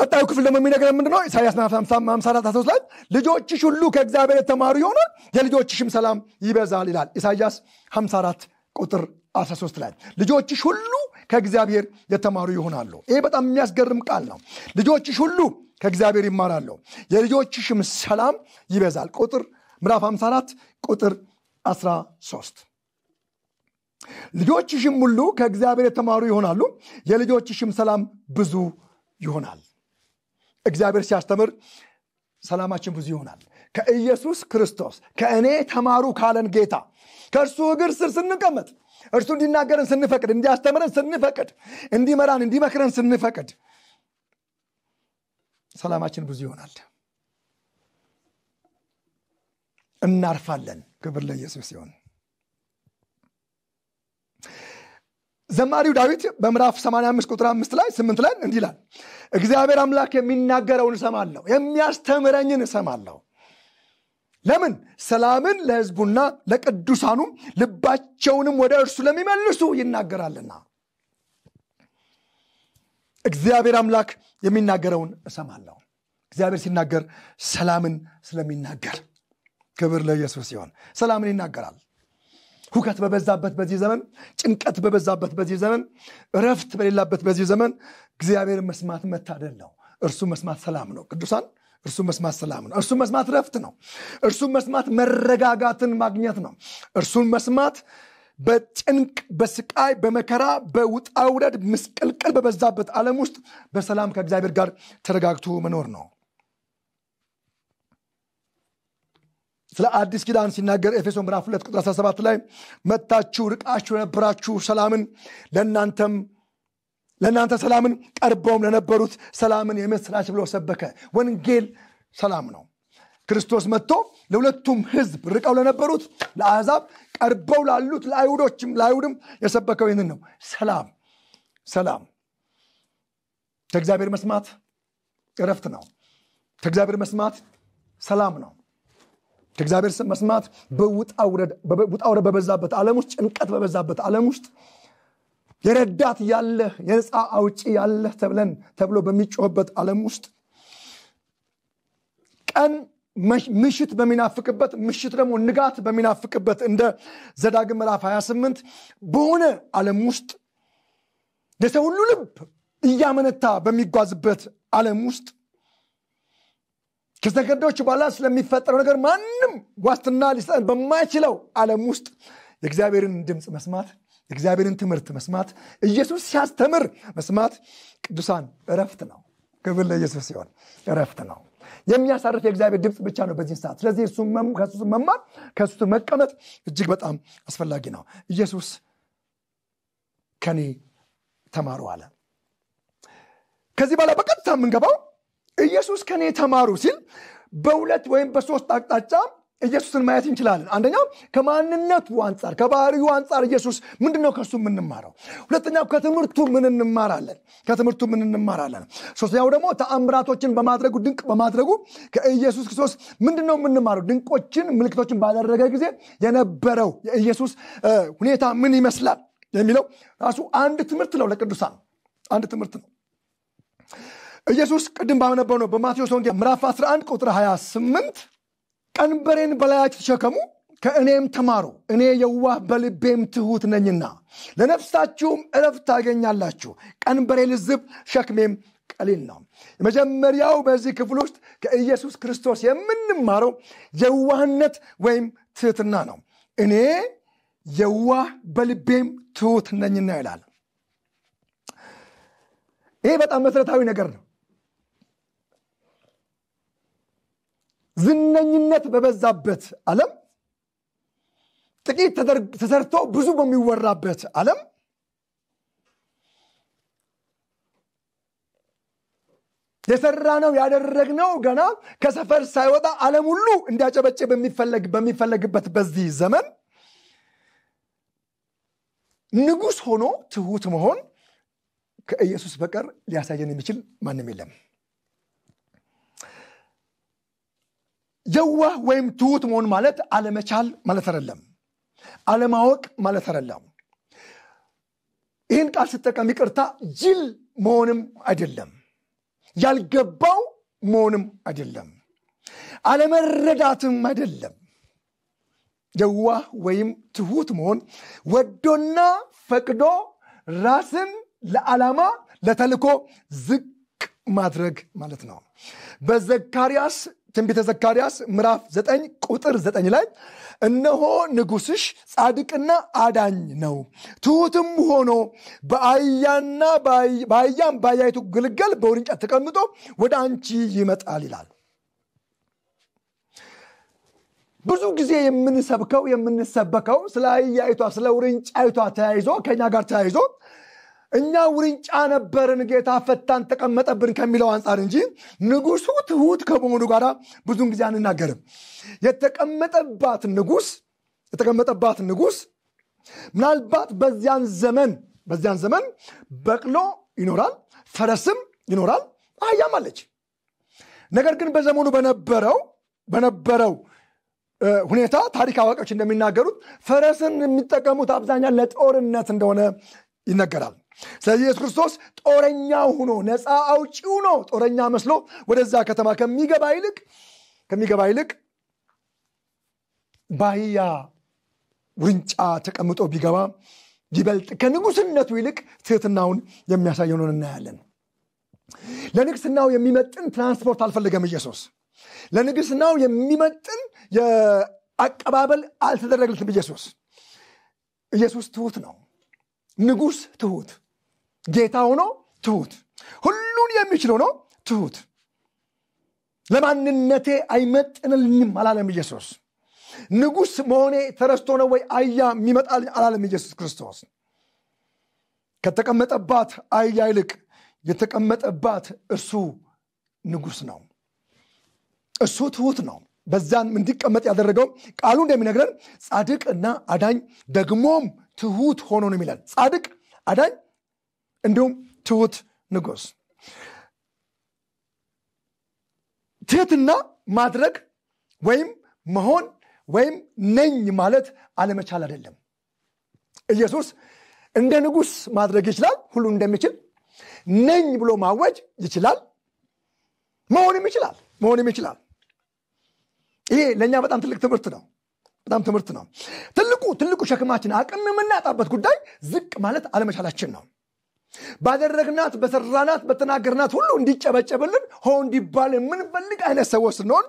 ቀጣዩ ክፍል ደግሞ የሚነግረን ምንድነው ኢሳያስ ሃምሳ ላይ ልጆችሽ ሁሉ ከእግዚአብሔር የተማሩ ይሆናል የልጆችሽም ሰላም ይበዛል ይላል ኢሳያስ 54 ቁጥር 13 ላይ ልጆችሽ ሁሉ ከእግዚአብሔር የተማሩ ይሆናሉ ይሄ በጣም የሚያስገርም ቃል ነው ልጆችሽ ሁሉ ከእግዚአብሔር ይማራሉ የልጆችሽም ሰላም ይበዛል ቁጥር ምዕራፍ 54 ቁጥር 13 ልጆችሽም ሁሉ ከእግዚአብሔር የተማሩ ይሆናሉ የልጆችሽም ሰላም ብዙ ይሆናል እግዚአብሔር ሲያስተምር ሰላማችን ብዙ ይሆናል ከኢየሱስ ክርስቶስ ከእኔ ተማሩ ካለን ጌታ ከእርሱ እግር ስር ስንቀመጥ እርሱ እንዲናገረን ስንፈቅድ እንዲያስተምረን ስንፈቅድ እንዲመራን እንዲመክረን ስንፈቅድ ሰላማችን ብዙ ይሆናል እናርፋለን። ክብር ለኢየሱስ ሲሆን ዘማሪው ዳዊት በምዕራፍ 85 ቁጥር 5 ላይ 8 ላይ እንዲህ ይላል፣ እግዚአብሔር አምላክ የሚናገረውን እሰማለሁ፣ የሚያስተምረኝን እሰማለሁ። ለምን? ሰላምን ለሕዝቡና ለቅዱሳኑ ልባቸውንም ወደ እርሱ ለሚመልሱ ይናገራልና። እግዚአብሔር አምላክ የሚናገረውን እሰማለሁ። እግዚአብሔር ሲናገር ሰላምን ስለሚናገር ክብር ለኢየሱስ ይሆን ሰላምን ይናገራል ሁከት በበዛበት በዚህ ዘመን ጭንቀት በበዛበት በዚህ ዘመን ረፍት በሌላበት በዚህ ዘመን እግዚአብሔር መስማት መታደል ነው እርሱ መስማት ሰላም ነው ቅዱሳን እርሱ መስማት ሰላም ነው እርሱ መስማት ረፍት ነው እርሱ መስማት መረጋጋትን ማግኘት ነው እርሱን መስማት በጭንቅ በስቃይ በመከራ በውጣውረድ ምስቅልቅል በበዛበት ዓለም ውስጥ በሰላም ከእግዚአብሔር ጋር ተረጋግቶ መኖር ነው ስለ አዲስ ኪዳን ሲናገር ኤፌሶን ምዕራፍ 2 ቁጥር 17 ላይ መታችሁ ርቃችሁ የነበራችሁ ሰላምን ለእናንተም ለእናንተ ሰላምን ቀርበውም ለነበሩት ሰላምን የምስራች ብሎ ሰበከ። ወንጌል ሰላም ነው። ክርስቶስ መጥቶ ለሁለቱም ህዝብ ርቀው ለነበሩት ለአሕዛብ ቀርበው ላሉት ለአይሁዶችም ለአይሁድም የሰበከው ይህንን ነው። ሰላም ሰላም ከእግዚአብሔር መስማት እረፍት ነው። ከእግዚአብሔር መስማት ሰላም ነው። ከእግዚአብሔር መስማት በውጣ ውረድ በበዛበት ዓለም ውስጥ ጭንቀት በበዛበት ዓለም ውስጥ የረዳት ያለህ የነፃ አውጪ ያለህ ተብለን ተብሎ በሚጮህበት ዓለም ውስጥ ቀን ምሽት በሚናፍቅበት ምሽት ደግሞ ንጋት በሚናፍቅበት እንደ ዘዳግ ምዕራፍ 28 በሆነ ዓለም ውስጥ የሰው ሁሉ ልብ እያመነታ በሚጓዝበት ዓለም ውስጥ ከሰከንዶች በኋላ ስለሚፈጠረው ነገር ማንም ዋስትና ሊሰጠን በማይችለው ዓለም ውስጥ የእግዚአብሔርን ድምፅ መስማት የእግዚአብሔርን ትምህርት መስማት ኢየሱስ ሲያስተምር መስማት ቅዱሳን እረፍት ነው። ክብር ለኢየሱስ ሲሆን እረፍት ነው። የሚያሳርፍ የእግዚአብሔር ድምፅ ብቻ ነው በዚህ ሰዓት። ስለዚህ ከሱ መማር ከሱ መቀመጥ እጅግ በጣም አስፈላጊ ነው። ኢየሱስ ከኔ ተማሩ አለ። ከዚህ በኋላ በቀጥታ የምንገባው ኢየሱስ ከኔ ተማሩ ሲል በሁለት ወይም በሶስት አቅጣጫ ኢየሱስን ማየት እንችላለን። አንደኛው ከማንነቱ አንጻር ከባህሪው አንጻር ኢየሱስ ምንድነው ከእሱ የምንማረው? ሁለተኛው ከትምህርቱ ምን እንማራለን? ከትምህርቱ ምን እንማራለን? ሶስተኛው ደግሞ ተአምራቶችን በማድረጉ ድንቅ በማድረጉ ከኢየሱስ ክርስቶስ ምንድነው የምንማረው? ድንቆችን ምልክቶችን ባደረገ ጊዜ የነበረው የኢየሱስ ሁኔታ ምን ይመስላል የሚለው ራሱ አንድ ትምህርት ነው ለቅዱሳን አንድ ትምህርት ነው። ኢየሱስ ቅድም ባነበብ ነው በማቴዎስ ወንጌል ምዕራፍ 11 ቁጥር 28 ቀንበሬን በላያችሁ ተሸከሙ ከእኔም ተማሩ እኔ የዋህ በልቤም ትሁት ነኝና ለነፍሳችሁም እረፍት ታገኛላችሁ ቀንበሬ ልዝብ ሸክሜም ቀሊል ነው የመጀመሪያው በዚህ ክፍል ውስጥ ከኢየሱስ ክርስቶስ የምንማረው የዋህነት ወይም ትህትና ነው እኔ የዋህ በልቤም ትሁት ነኝና ይላል ይሄ በጣም መሰረታዊ ነገር ነው ዝነኝነት በበዛበት ዓለም ጥቂት ተሰርቶ ብዙ በሚወራበት ዓለም የሰራነው ያደረግነው ገና ከሰፈር ሳይወጣ ዓለም ሁሉ እንዲያጨበጭ በሚፈለግበት በዚህ ዘመን ንጉሥ ሆኖ ትሑት መሆን ከኢየሱስ በቀር ሊያሳየን የሚችል ማንም የለም። የዋህ ወይም ትሁት መሆን ማለት አለመቻል ማለት አይደለም። አለማወቅ ማለት አይደለም። ይህን ቃል ስጠቀም ይቅርታ፣ ጅል መሆንም አይደለም። ያልገባው መሆንም አይደለም። አለመረዳትም አይደለም። የዋህ ወይም ትሁት መሆን ወዶና ፈቅዶ ራስን ለዓላማ ለተልኮ ዝቅ ማድረግ ማለት ነው። በዘካርያስ ትንቢተ ዘካርያስ ምዕራፍ 9 ቁጥር 9 ላይ እነሆ ንጉስሽ ጻድቅና አዳኝ ነው፣ ትሁትም ሆኖ በአያና በአያም በአያይቱ ግልገል በውርንጫ ተቀምጦ ወደ አንቺ ይመጣል ይላል። ብዙ ጊዜ የምንሰብከው የምንሰበከው ስለ አያይቷ ስለ ውርንጫይቷ ተያይዞ ከኛ ጋር ተያይዞ እኛ ውርንጫ ነበርን፣ ጌታ ፈታን፣ ተቀመጠብን ከሚለው አንጻር እንጂ ንጉሱ ትሁት ከመሆኑ ጋር ብዙን ጊዜ አንናገርም። የተቀመጠባት ንጉስ የተቀመጠባት ንጉስ ምናልባት በዚያን ዘመን በዚያን ዘመን በቅሎ ይኖራል፣ ፈረስም ይኖራል፣ አህያም አለች። ነገር ግን በዘመኑ በነበረው በነበረው ሁኔታ ታሪክ አዋቂዎች እንደሚናገሩት ፈረስን የሚጠቀሙት አብዛኛ ለጦርነት እንደሆነ ይነገራል። ስለዚህ ኢየሱስ ክርስቶስ ጦረኛው ሁኖ ነፃ አውጪው ነው ጦረኛ መስሎ ወደዛ ከተማ ከሚገባ ይልቅ ከሚገባ ይልቅ ባህያ ውርንጫ ተቀምጦ ቢገባ ይበልጥ ከንጉስነቱ ይልቅ ትህትናውን የሚያሳየው ነው እናያለን ለንግስናው የሚመጥን ትራንስፖርት አልፈለገም ኢየሱስ ለንግስናው የሚመጥን የአቀባበል አልተደረግለትም ኢየሱስ ኢየሱስ ትሁት ነው ንጉስ ትሁት ጌታ ሆኖ ትሁት ሁሉን የሚችል ሆኖ ትሁት ለማንነቴ አይመጥንልኝም አላለም ኢየሱስ ንጉስ መሆኔ ተረስቶ ነው ወይ አያ የሚመጣልኝ አላለም ኢየሱስ ክርስቶስ ከተቀመጠባት አያ ይልቅ የተቀመጠባት እርሱ ንጉስ ነው እሱ ትሁት ነው በዛን እንዲቀመጥ ያደረገው ቃሉ እንደሚነግረን ጻድቅ እና አዳኝ ደግሞም ትሁት ሆኖ ነው የሚለን ጻድቅ አዳኝ እንዲሁም ትሁት ንጉስ ትህትና ማድረግ ወይም መሆን ወይም ነኝ ማለት አለመቻል አይደለም። ኢየሱስ እንደ ንጉስ ማድረግ ይችላል፣ ሁሉ እንደሚችል ነኝ ብሎ ማወጅ ይችላል፣ መሆንም ይችላል፣ መሆንም ይችላል። ይሄ ለእኛ በጣም ትልቅ ትምህርት ነው። በጣም ትምህርት ነው። ትልቁ ትልቁ ሸክማችን አቅም የምናጣበት ጉዳይ ዝቅ ማለት አለመቻላችን ነው። ባደረግናት በሰራናት በተናገርናት ሁሉ እንዲጨበጨብልን ሆ እንዲባል የምንፈልግ አይነት ሰዎች ስንሆን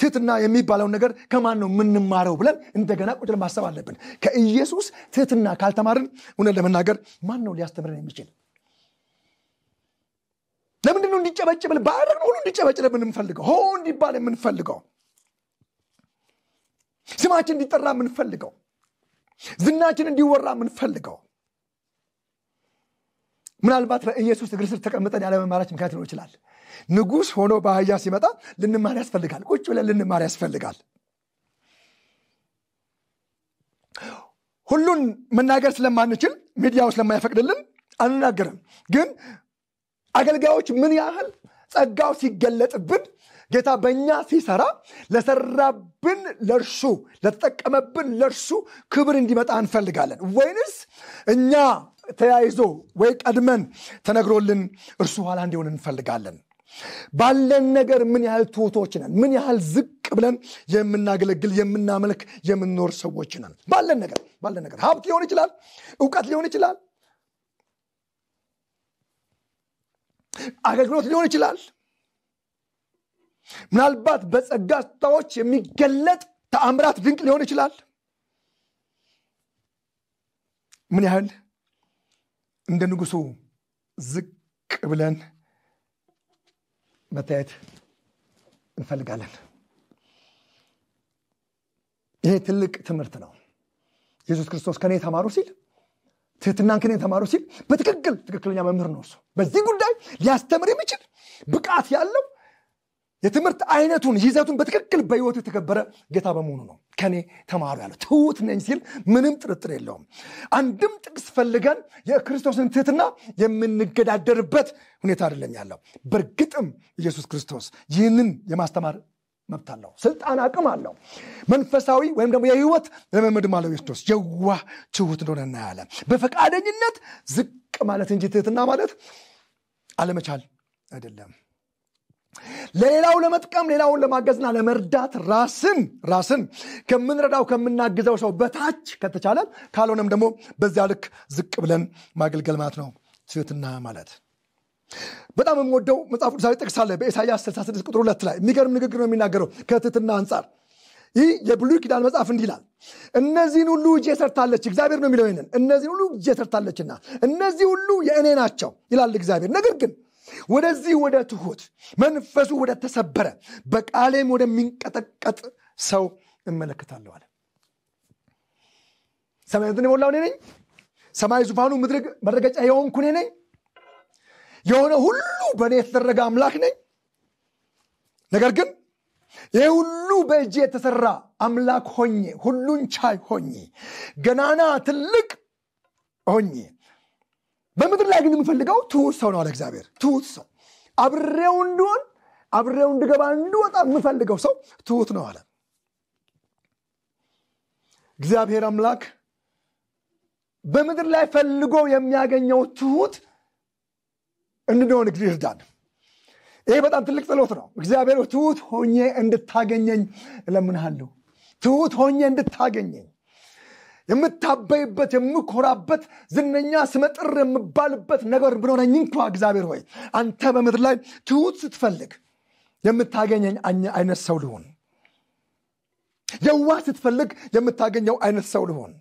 ትህትና የሚባለውን ነገር ከማን ነው የምንማረው ብለን እንደገና ቁጭ ማሰብ አለብን ከኢየሱስ ትህትና ካልተማርን እውነት ለመናገር ማን ነው ሊያስተምረን የሚችል ለምንድነው እንዲጨበጭብል ባደረግነው ሁሉ እንዲጨበጭብልን የምንፈልገው ሆ እንዲባል የምንፈልገው ስማችን እንዲጠራ የምንፈልገው ዝናችን እንዲወራ የምንፈልገው ምናልባት በኢየሱስ እግር ስር ተቀምጠን ያለመማራች ምክንያት ሊሆን ይችላል። ንጉሥ ሆኖ በአህያ ሲመጣ ልንማር ያስፈልጋል። ቁጭ ብለን ልንማር ያስፈልጋል። ሁሉን መናገር ስለማንችል ሚዲያው ስለማይፈቅድልን አንናገርም። ግን አገልጋዮች ምን ያህል ጸጋው ሲገለጥብን ጌታ በእኛ ሲሰራ ለሰራብን ለእርሱ ለተጠቀመብን ለእርሱ ክብር እንዲመጣ እንፈልጋለን ወይንስ እኛ ተያይዞ ወይ ቀድመን ተነግሮልን እርሱ ኋላ እንዲሆን እንፈልጋለን። ባለን ነገር ምን ያህል ትሑቶች ነን? ምን ያህል ዝቅ ብለን የምናገለግል የምናመልክ የምንኖር ሰዎች ነን? ባለን ነገር ባለን ነገር ሀብት ሊሆን ይችላል፣ እውቀት ሊሆን ይችላል፣ አገልግሎት ሊሆን ይችላል። ምናልባት በጸጋታዎች የሚገለጥ ተአምራት ድንቅ ሊሆን ይችላል። ምን ያህል እንደ ንጉሱ ዝቅ ብለን መታየት እንፈልጋለን። ይሄ ትልቅ ትምህርት ነው። ኢየሱስ ክርስቶስ ከኔ ተማሩ ሲል ትህትናን ከኔ ተማሩ ሲል በትክክል ትክክለኛ መምህር ነው እሱ። በዚህ ጉዳይ ሊያስተምር የሚችል ብቃት ያለው የትምህርት አይነቱን ይዘቱን በትክክል በህይወቱ የተከበረ ጌታ በመሆኑ ነው። ከኔ ተማሩ ያለው ትሁት ነኝ ሲል ምንም ጥርጥር የለውም። አንድም ጥቅስ ፈልገን የክርስቶስን ትህትና የምንገዳደርበት ሁኔታ አይደለም ያለው። በእርግጥም ኢየሱስ ክርስቶስ ይህንን የማስተማር መብት አለው፣ ስልጣን አቅም አለው። መንፈሳዊ ወይም ደግሞ የህይወት ልምምድም ማለው ክርስቶስ የዋ ትሁት እንደሆነ እናያለን። በፈቃደኝነት ዝቅ ማለት እንጂ ትህትና ማለት አለመቻል አይደለም። ለሌላው ለመጥቀም ሌላውን ለማገዝና ለመርዳት ራስን ራስን ከምንረዳው ከምናግዘው ሰው በታች ከተቻለ ካልሆነም ደግሞ በዚያ ልክ ዝቅ ብለን ማገልገል ማለት ነው ትህትና ማለት በጣም የምወደው መጽሐፍ ቅዱሳዊ ጥቅስ አለ በኢሳያስ 66 ቁጥር ሁለት ላይ የሚገርም ንግግር ነው የሚናገረው ከትህትና አንጻር ይህ የብሉይ ኪዳን መጽሐፍ እንዲህ ይላል እነዚህን ሁሉ እጄ ሰርታለች እግዚአብሔር ነው የሚለው ይንን እነዚህን ሁሉ እጄ ሰርታለችና እነዚህ ሁሉ የእኔ ናቸው ይላል እግዚአብሔር ነገር ግን ወደዚህ ወደ ትሁት መንፈሱ ወደ ተሰበረ በቃሌም ወደሚንቀጠቀጥ ሰው እመለከታለሁ አለ ሰማያትን የሞላው ነኝ ሰማይ ዙፋኑ ምድር መረገጫ የሆንኩ ነኝ የሆነ ሁሉ በእኔ የተደረገ አምላክ ነኝ ነገር ግን ይህ ሁሉ በእጅ የተሰራ አምላክ ሆኜ ሁሉን ቻይ ሆኜ ገናና ትልቅ ሆኜ በምድር ላይ ግን የምፈልገው ትሁት ሰው ነው አለ እግዚአብሔር። ሰው አብሬው እንድሆን አብሬው እንድገባ እንድወጣ የምፈልገው ሰው ትሁት ነው አለ እግዚአብሔር አምላክ። በምድር ላይ ፈልጎ የሚያገኘው ትሁት እንድንሆን እግዚአብሔር ይርዳን። ይሄ በጣም ትልቅ ጸሎት ነው። እግዚአብሔር ትሁት ሆኜ እንድታገኘኝ እለምንሃለሁ። ትሁት ሆኜ እንድታገኘኝ የምታበይበት የምኮራበት ዝነኛ ስመጥር የምባልበት ነገር ብኖረኝ እንኳ እግዚአብሔር ሆይ አንተ በምድር ላይ ትሁት ስትፈልግ የምታገኘኝ አይነት ሰው ልሆን የዋ ስትፈልግ የምታገኘው አይነት ሰው ልሆን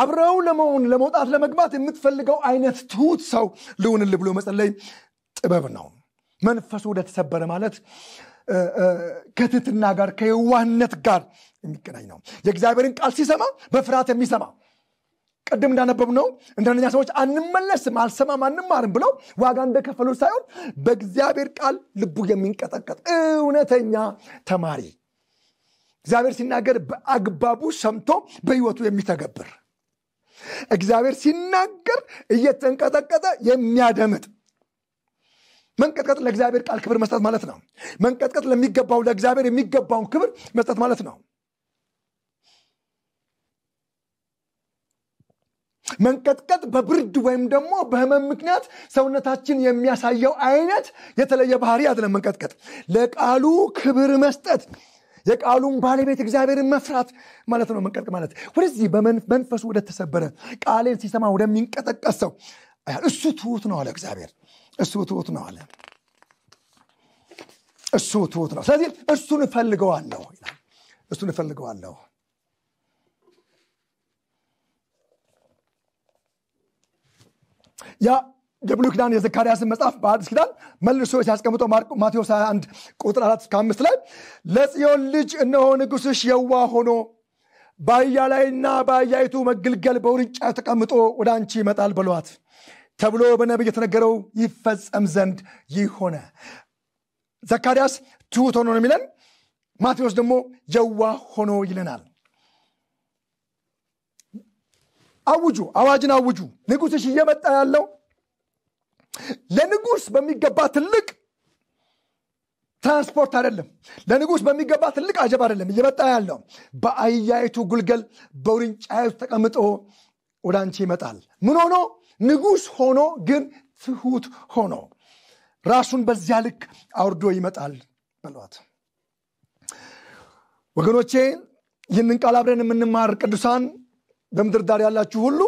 አብረው ለመሆን ለመውጣት ለመግባት የምትፈልገው አይነት ትሁት ሰው ልሁንል ብሎ መጸለይ ጥበብ ነው መንፈሱ ወደተሰበረ ማለት ከትትና ጋር ከየዋህነት ጋር የሚገናኝ ነው የእግዚአብሔርን ቃል ሲሰማ በፍርሃት የሚሰማ ቅድም እንዳነበብ ነው እንደነኛ ሰዎች አንመለስም አልሰማም አንማርም ብለው ዋጋ እንደከፈሉ ሳይሆን በእግዚአብሔር ቃል ልቡ የሚንቀጠቀጥ እውነተኛ ተማሪ እግዚአብሔር ሲናገር በአግባቡ ሰምቶ በህይወቱ የሚተገብር እግዚአብሔር ሲናገር እየተንቀጠቀጠ የሚያደምጥ መንቀጥቀጥ ለእግዚአብሔር ቃል ክብር መስጠት ማለት ነው መንቀጥቀጥ ለሚገባው ለእግዚአብሔር የሚገባውን ክብር መስጠት ማለት ነው መንቀጥቀጥ በብርድ ወይም ደግሞ በህመም ምክንያት ሰውነታችን የሚያሳየው አይነት የተለየ ባህሪ አይደለም። መንቀጥቀጥ ለቃሉ ክብር መስጠት የቃሉን ባለቤት እግዚአብሔርን መፍራት ማለት ነው። መንቀጥቅ ማለት ወደዚህ በመንፈሱ ወደተሰበረ ቃሌን ሲሰማ ወደሚንቀጠቀስ ሰው እሱ ትሁት ነው አለ እግዚአብሔር። እሱ ትሁት ነው አለ። እሱ ትሁት ነው። ስለዚህ እሱን እፈልገዋለሁ፣ እሱን እፈልገዋለሁ ያ የብሉ ኪዳን የዘካርያስን መጽሐፍ በአዲስ ኪዳን መልሶ ሲያስቀምጠው ማቴዎስ 21 ቁጥር 4 እስከ 5 ላይ ለጽዮን ልጅ እነሆ ንጉሥሽ የዋ ሆኖ ባያ ላይና ባያይቱ መግልገል በውርጫ ተቀምጦ ወደ አንቺ ይመጣል በሏት ተብሎ በነቢይ የተነገረው ይፈጸም ዘንድ ይህ ሆነ። ዘካርያስ ትሑት ሆኖ ነው የሚለን፣ ማቴዎስ ደግሞ የዋ ሆኖ ይለናል። አውጁ፣ አዋጅን አውጁ። ንጉሥሽ እየመጣ ያለው ለንጉሥ በሚገባ ትልቅ ትራንስፖርት አይደለም፣ ለንጉሥ በሚገባ ትልቅ አጀብ አይደለም። እየመጣ ያለው በአህያይቱ ግልገል በውርንጫይቱ ተቀምጦ ወደ አንቺ ይመጣል። ምን ሆኖ? ንጉሥ ሆኖ ግን ትሁት ሆኖ ራሱን በዚያ ልክ አውርዶ ይመጣል በሏት። ወገኖቼ ይህንን ቃል አብረን የምንማር ቅዱሳን በምድር ዳር ያላችሁ ሁሉ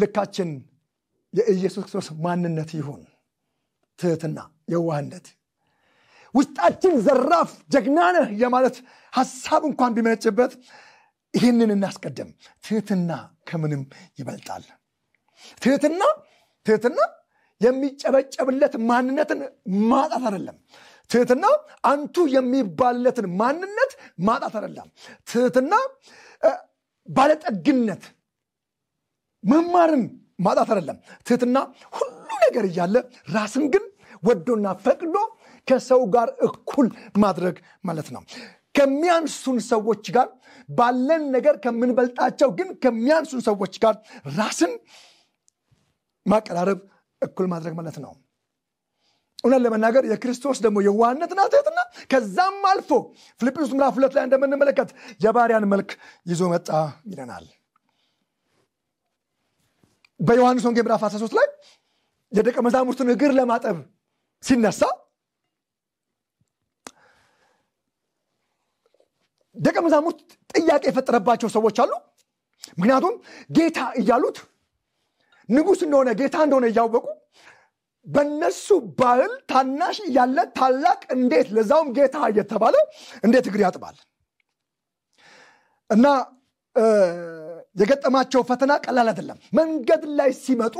ልካችን የኢየሱስ ክርስቶስ ማንነት ይሁን ትህትና፣ የዋህነት ውስጣችን ዘራፍ ጀግናነህ የማለት ሀሳብ እንኳን ቢመነጭበት ይህንን እናስቀድም። ትህትና ከምንም ይበልጣል። ትህትና ትህትና የሚጨበጨብለት ማንነትን ማጣት አይደለም። ትህትና አንቱ የሚባልለትን ማንነት ማጣት አይደለም። ትህትና ባለጠግነት መማርን ማጣት አደለም። ትህትና ሁሉ ነገር እያለ ራስን ግን ወዶና ፈቅዶ ከሰው ጋር እኩል ማድረግ ማለት ነው። ከሚያንሱን ሰዎች ጋር ባለን ነገር ከምንበልጣቸው ግን ከሚያንሱን ሰዎች ጋር ራስን ማቀራረብ እኩል ማድረግ ማለት ነው። እውነት ለመናገር የክርስቶስ ደግሞ የዋነት ናትትና ከዛም አልፎ ፊልጵስዩስ ምራፍ ሁለት ላይ እንደምንመለከት የባሪያን መልክ ይዞ መጣ ይለናል በዮሐንስ ወንጌ ምራፍ 13 ላይ የደቀ መዛሙርትን እግር ለማጠብ ሲነሳ ደቀ መዛሙርት ጥያቄ የፈጠረባቸው ሰዎች አሉ ምክንያቱም ጌታ እያሉት ንጉስ እንደሆነ ጌታ እንደሆነ እያወቁ በነሱ ባህል ታናሽ ያለ ታላቅ እንዴት ለዛውም ጌታ እየተባለ እንዴት እግር ያጥባል እና የገጠማቸው ፈተና ቀላል አይደለም። መንገድ ላይ ሲመጡ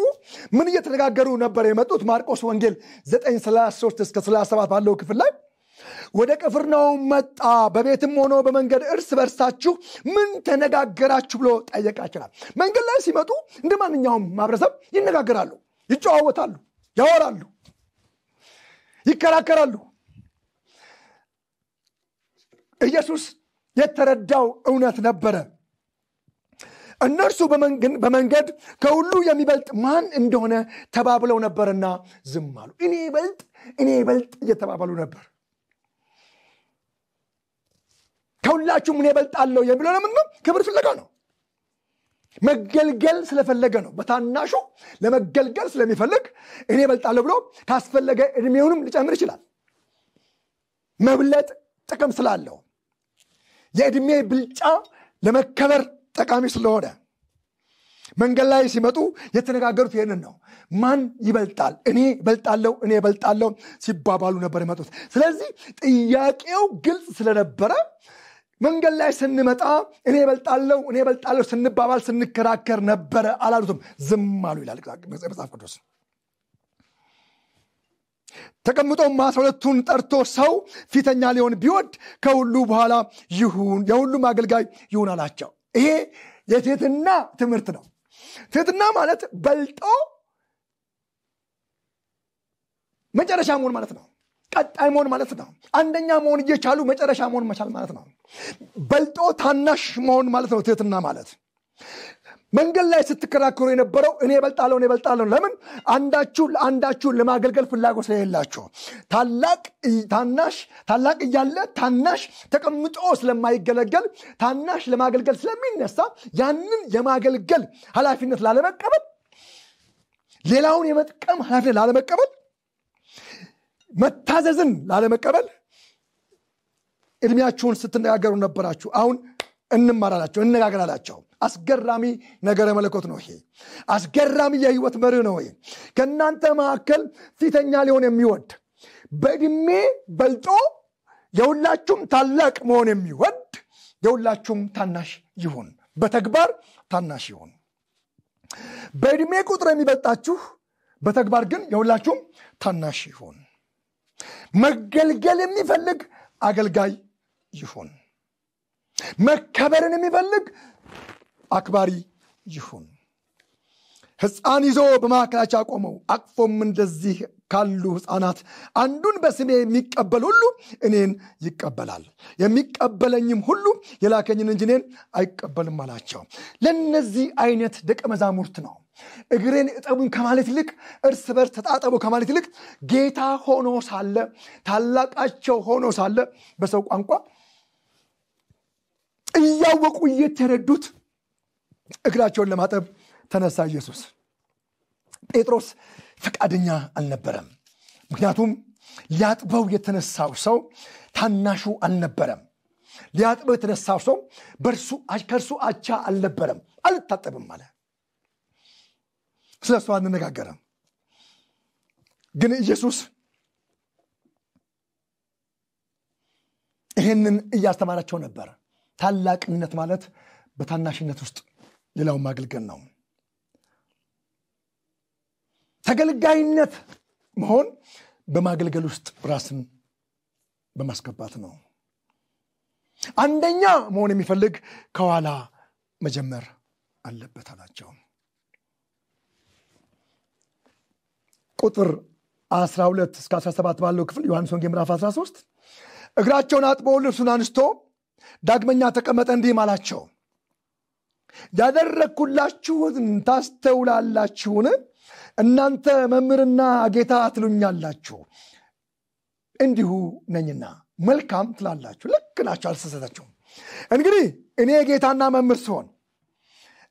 ምን እየተነጋገሩ ነበር የመጡት? ማርቆስ ወንጌል 933 እስከ 37 ባለው ክፍል ላይ ወደ ቅፍርናሆም መጣ፣ በቤትም ሆኖ በመንገድ እርስ በርሳችሁ ምን ተነጋገራችሁ ብሎ ጠየቃችላል መንገድ ላይ ሲመጡ እንደ ማንኛውም ማህበረሰብ ይነጋገራሉ፣ ይጨዋወታሉ ያወራሉ፣ ይከራከራሉ። ኢየሱስ የተረዳው እውነት ነበረ። እነርሱ በመንገድ ከሁሉ የሚበልጥ ማን እንደሆነ ተባብለው ነበርና ዝም አሉ። እኔ ይበልጥ እኔ ይበልጥ እየተባበሉ ነበር። ከሁላችሁም እኔ እበልጣለሁ የሚለው ለምን ነው? ክብር ፍለጋ ነው። መገልገል ስለፈለገ ነው። በታናሹ ለመገልገል ስለሚፈልግ እኔ በልጣለሁ ብሎ ካስፈለገ እድሜውንም ሊጨምር ይችላል። መብለጥ ጥቅም ስላለው የእድሜ ብልጫ ለመከበር ጠቃሚ ስለሆነ መንገድ ላይ ሲመጡ የተነጋገሩት ይህንን ነው። ማን ይበልጣል? እኔ በልጣለው እኔ በልጣለው ሲባባሉ ነበር የመጡት። ስለዚህ ጥያቄው ግልጽ ስለነበረ መንገድ ላይ ስንመጣ እኔ በልጣለው እኔ በልጣለሁ ስንባባል ስንከራከር ነበረ አላሉትም ዝም አሉ ይላል መጽሐፍ ቅዱስ ተቀምጦም አስራ ሁለቱን ጠርቶ ሰው ፊተኛ ሊሆን ቢወድ ከሁሉ በኋላ ይሁን የሁሉም አገልጋይ ይሁን አላቸው ይሄ የትህትና ትምህርት ነው ትህትና ማለት በልጦ መጨረሻ መሆን ማለት ነው ቀጣይ መሆን ማለት ነው አንደኛ መሆን እየቻሉ መጨረሻ መሆን መቻል ማለት ነው በልጦ ታናሽ መሆን ማለት ነው ትህትና ማለት መንገድ ላይ ስትከራከሩ የነበረው እኔ በልጣለሁ እኔ በልጣለሁ ለምን አንዳችሁ ለአንዳችሁ ለማገልገል ፍላጎት ስለሌላችሁ፣ ታላቅ ታናሽ ታላቅ እያለ ታናሽ ተቀምጦ ስለማይገለገል ታናሽ ለማገልገል ስለሚነሳ ያንን የማገልገል ኃላፊነት ላለመቀበል ሌላውን የመጥቀም ኃላፊነት ላለመቀበል መታዘዝን ላለመቀበል እድሜያችሁን ስትነጋገሩ ነበራችሁ። አሁን እንማር አላቸው፣ እነጋገር አላቸው። አስገራሚ ነገረ መለኮት ነው ይሄ። አስገራሚ የህይወት መርህ ነው ይሄ። ከእናንተ መካከል ፊተኛ ሊሆን የሚወድ በእድሜ በልጦ የሁላችሁም ታላቅ መሆን የሚወድ የሁላችሁም ታናሽ ይሁን፣ በተግባር ታናሽ ይሁን። በእድሜ ቁጥር የሚበልጣችሁ በተግባር ግን የሁላችሁም ታናሽ ይሁን። መገልገል የሚፈልግ አገልጋይ ይሁን። መከበርን የሚፈልግ አክባሪ ይሁን። ህፃን ይዞ በማካከላቸው አቆመው፣ አቅፎም እንደዚህ ካሉ ህፃናት አንዱን በስሜ የሚቀበል ሁሉ እኔን ይቀበላል፣ የሚቀበለኝም ሁሉ የላከኝን እንጂ እኔን አይቀበልም አላቸው። ለነዚህ አይነት ደቀ መዛሙርት ነው እግሬን እጠቡኝ ከማለት ይልቅ እርስ በርስ ተጣጠቡ ከማለት ይልቅ ጌታ ሆኖ ሳለ ታላቃቸው ሆኖ ሳለ በሰው ቋንቋ እያወቁ እየተረዱት እግራቸውን ለማጠብ ተነሳ ኢየሱስ ጴጥሮስ ፈቃደኛ አልነበረም። ምክንያቱም ሊያጥበው የተነሳው ሰው ታናሹ አልነበረም። ሊያጥበው የተነሳው ሰው ከእርሱ አቻ አልነበረም። አልታጠብም አለ። ስለ አንነጋገረም። ግን ኢየሱስ ይህንን እያስተማራቸው ነበር። ታላቅነት ማለት በታናሽነት ውስጥ ሌላውን ማገልገል ነው። ተገልጋይነት መሆን በማገልገል ውስጥ ራስን በማስገባት ነው አንደኛ መሆን የሚፈልግ ከኋላ መጀመር አለበት አላቸው ቁጥር 12 እስከ 17 ባለው ክፍል ዮሐንስ ወንጌ ምዕራፍ 13 እግራቸውን አጥቦ ልብሱን አንስቶ ዳግመኛ ተቀመጠ እንዲህም አላቸው ያደረግኩላችሁን ታስተውላላችሁን እናንተ መምህርና ጌታ ትሉኛላችሁ እንዲሁ ነኝና መልካም ትላላችሁ። ልክ ናቸው፣ አልሰሰታችሁም። እንግዲህ እኔ ጌታና መምህር ሲሆን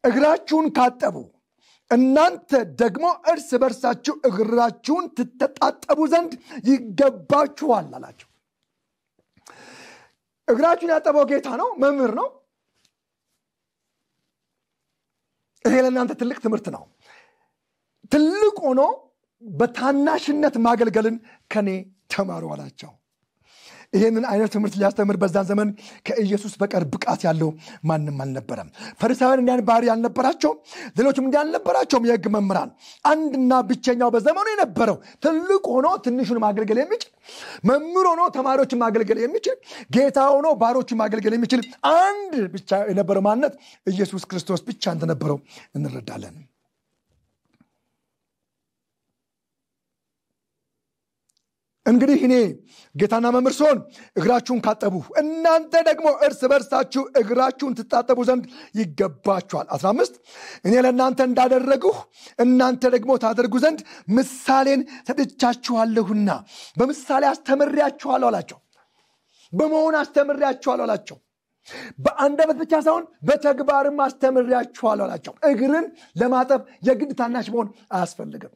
እግራችሁን ካጠቡ እናንተ ደግሞ እርስ በርሳችሁ እግራችሁን ትተጣጠቡ ዘንድ ይገባችኋል አላቸው። እግራችሁን ያጠበው ጌታ ነው፣ መምህር ነው። ይሄ ለእናንተ ትልቅ ትምህርት ነው። ትልቅ ሆኖ በታናሽነት ማገልገልን ከኔ ተማሩ አላቸው። ይህንን አይነት ትምህርት ሊያስተምር በዛን ዘመን ከኢየሱስ በቀር ብቃት ያለው ማንም አልነበረም። ፈሪሳውያን እንዲያን ባህሪ አልነበራቸውም። ሌሎችም እንዲህ አልነበራቸውም። የህግ መምህራን አንድና ብቸኛው በዘመኑ የነበረው ትልቅ ሆኖ ትንሹን ማገልገል የሚችል መምህር ሆኖ ተማሪዎችን ማገልገል የሚችል ጌታ ሆኖ ባሮችን ማገልገል የሚችል አንድ ብቻ የነበረው ማንነት ኢየሱስ ክርስቶስ ብቻ እንደነበረው እንረዳለን። እንግዲህ እኔ ጌታና መምህር ስሆን እግራችሁን ካጠቡ እናንተ ደግሞ እርስ በርሳችሁ እግራችሁን ትታጠቡ ዘንድ ይገባችኋል 15 እኔ ለእናንተ እንዳደረግሁ እናንተ ደግሞ ታደርጉ ዘንድ ምሳሌን ሰጥቻችኋለሁና በምሳሌ አስተምሬያችኋለሁ አላቸው በመሆን አስተምሬያችኋለሁ አላቸው በአንደበት ብቻ ሳይሆን በተግባርም አስተምሬያችኋለሁ አላቸው። እግርን ለማጠብ የግድ ታናሽ መሆን አያስፈልግም።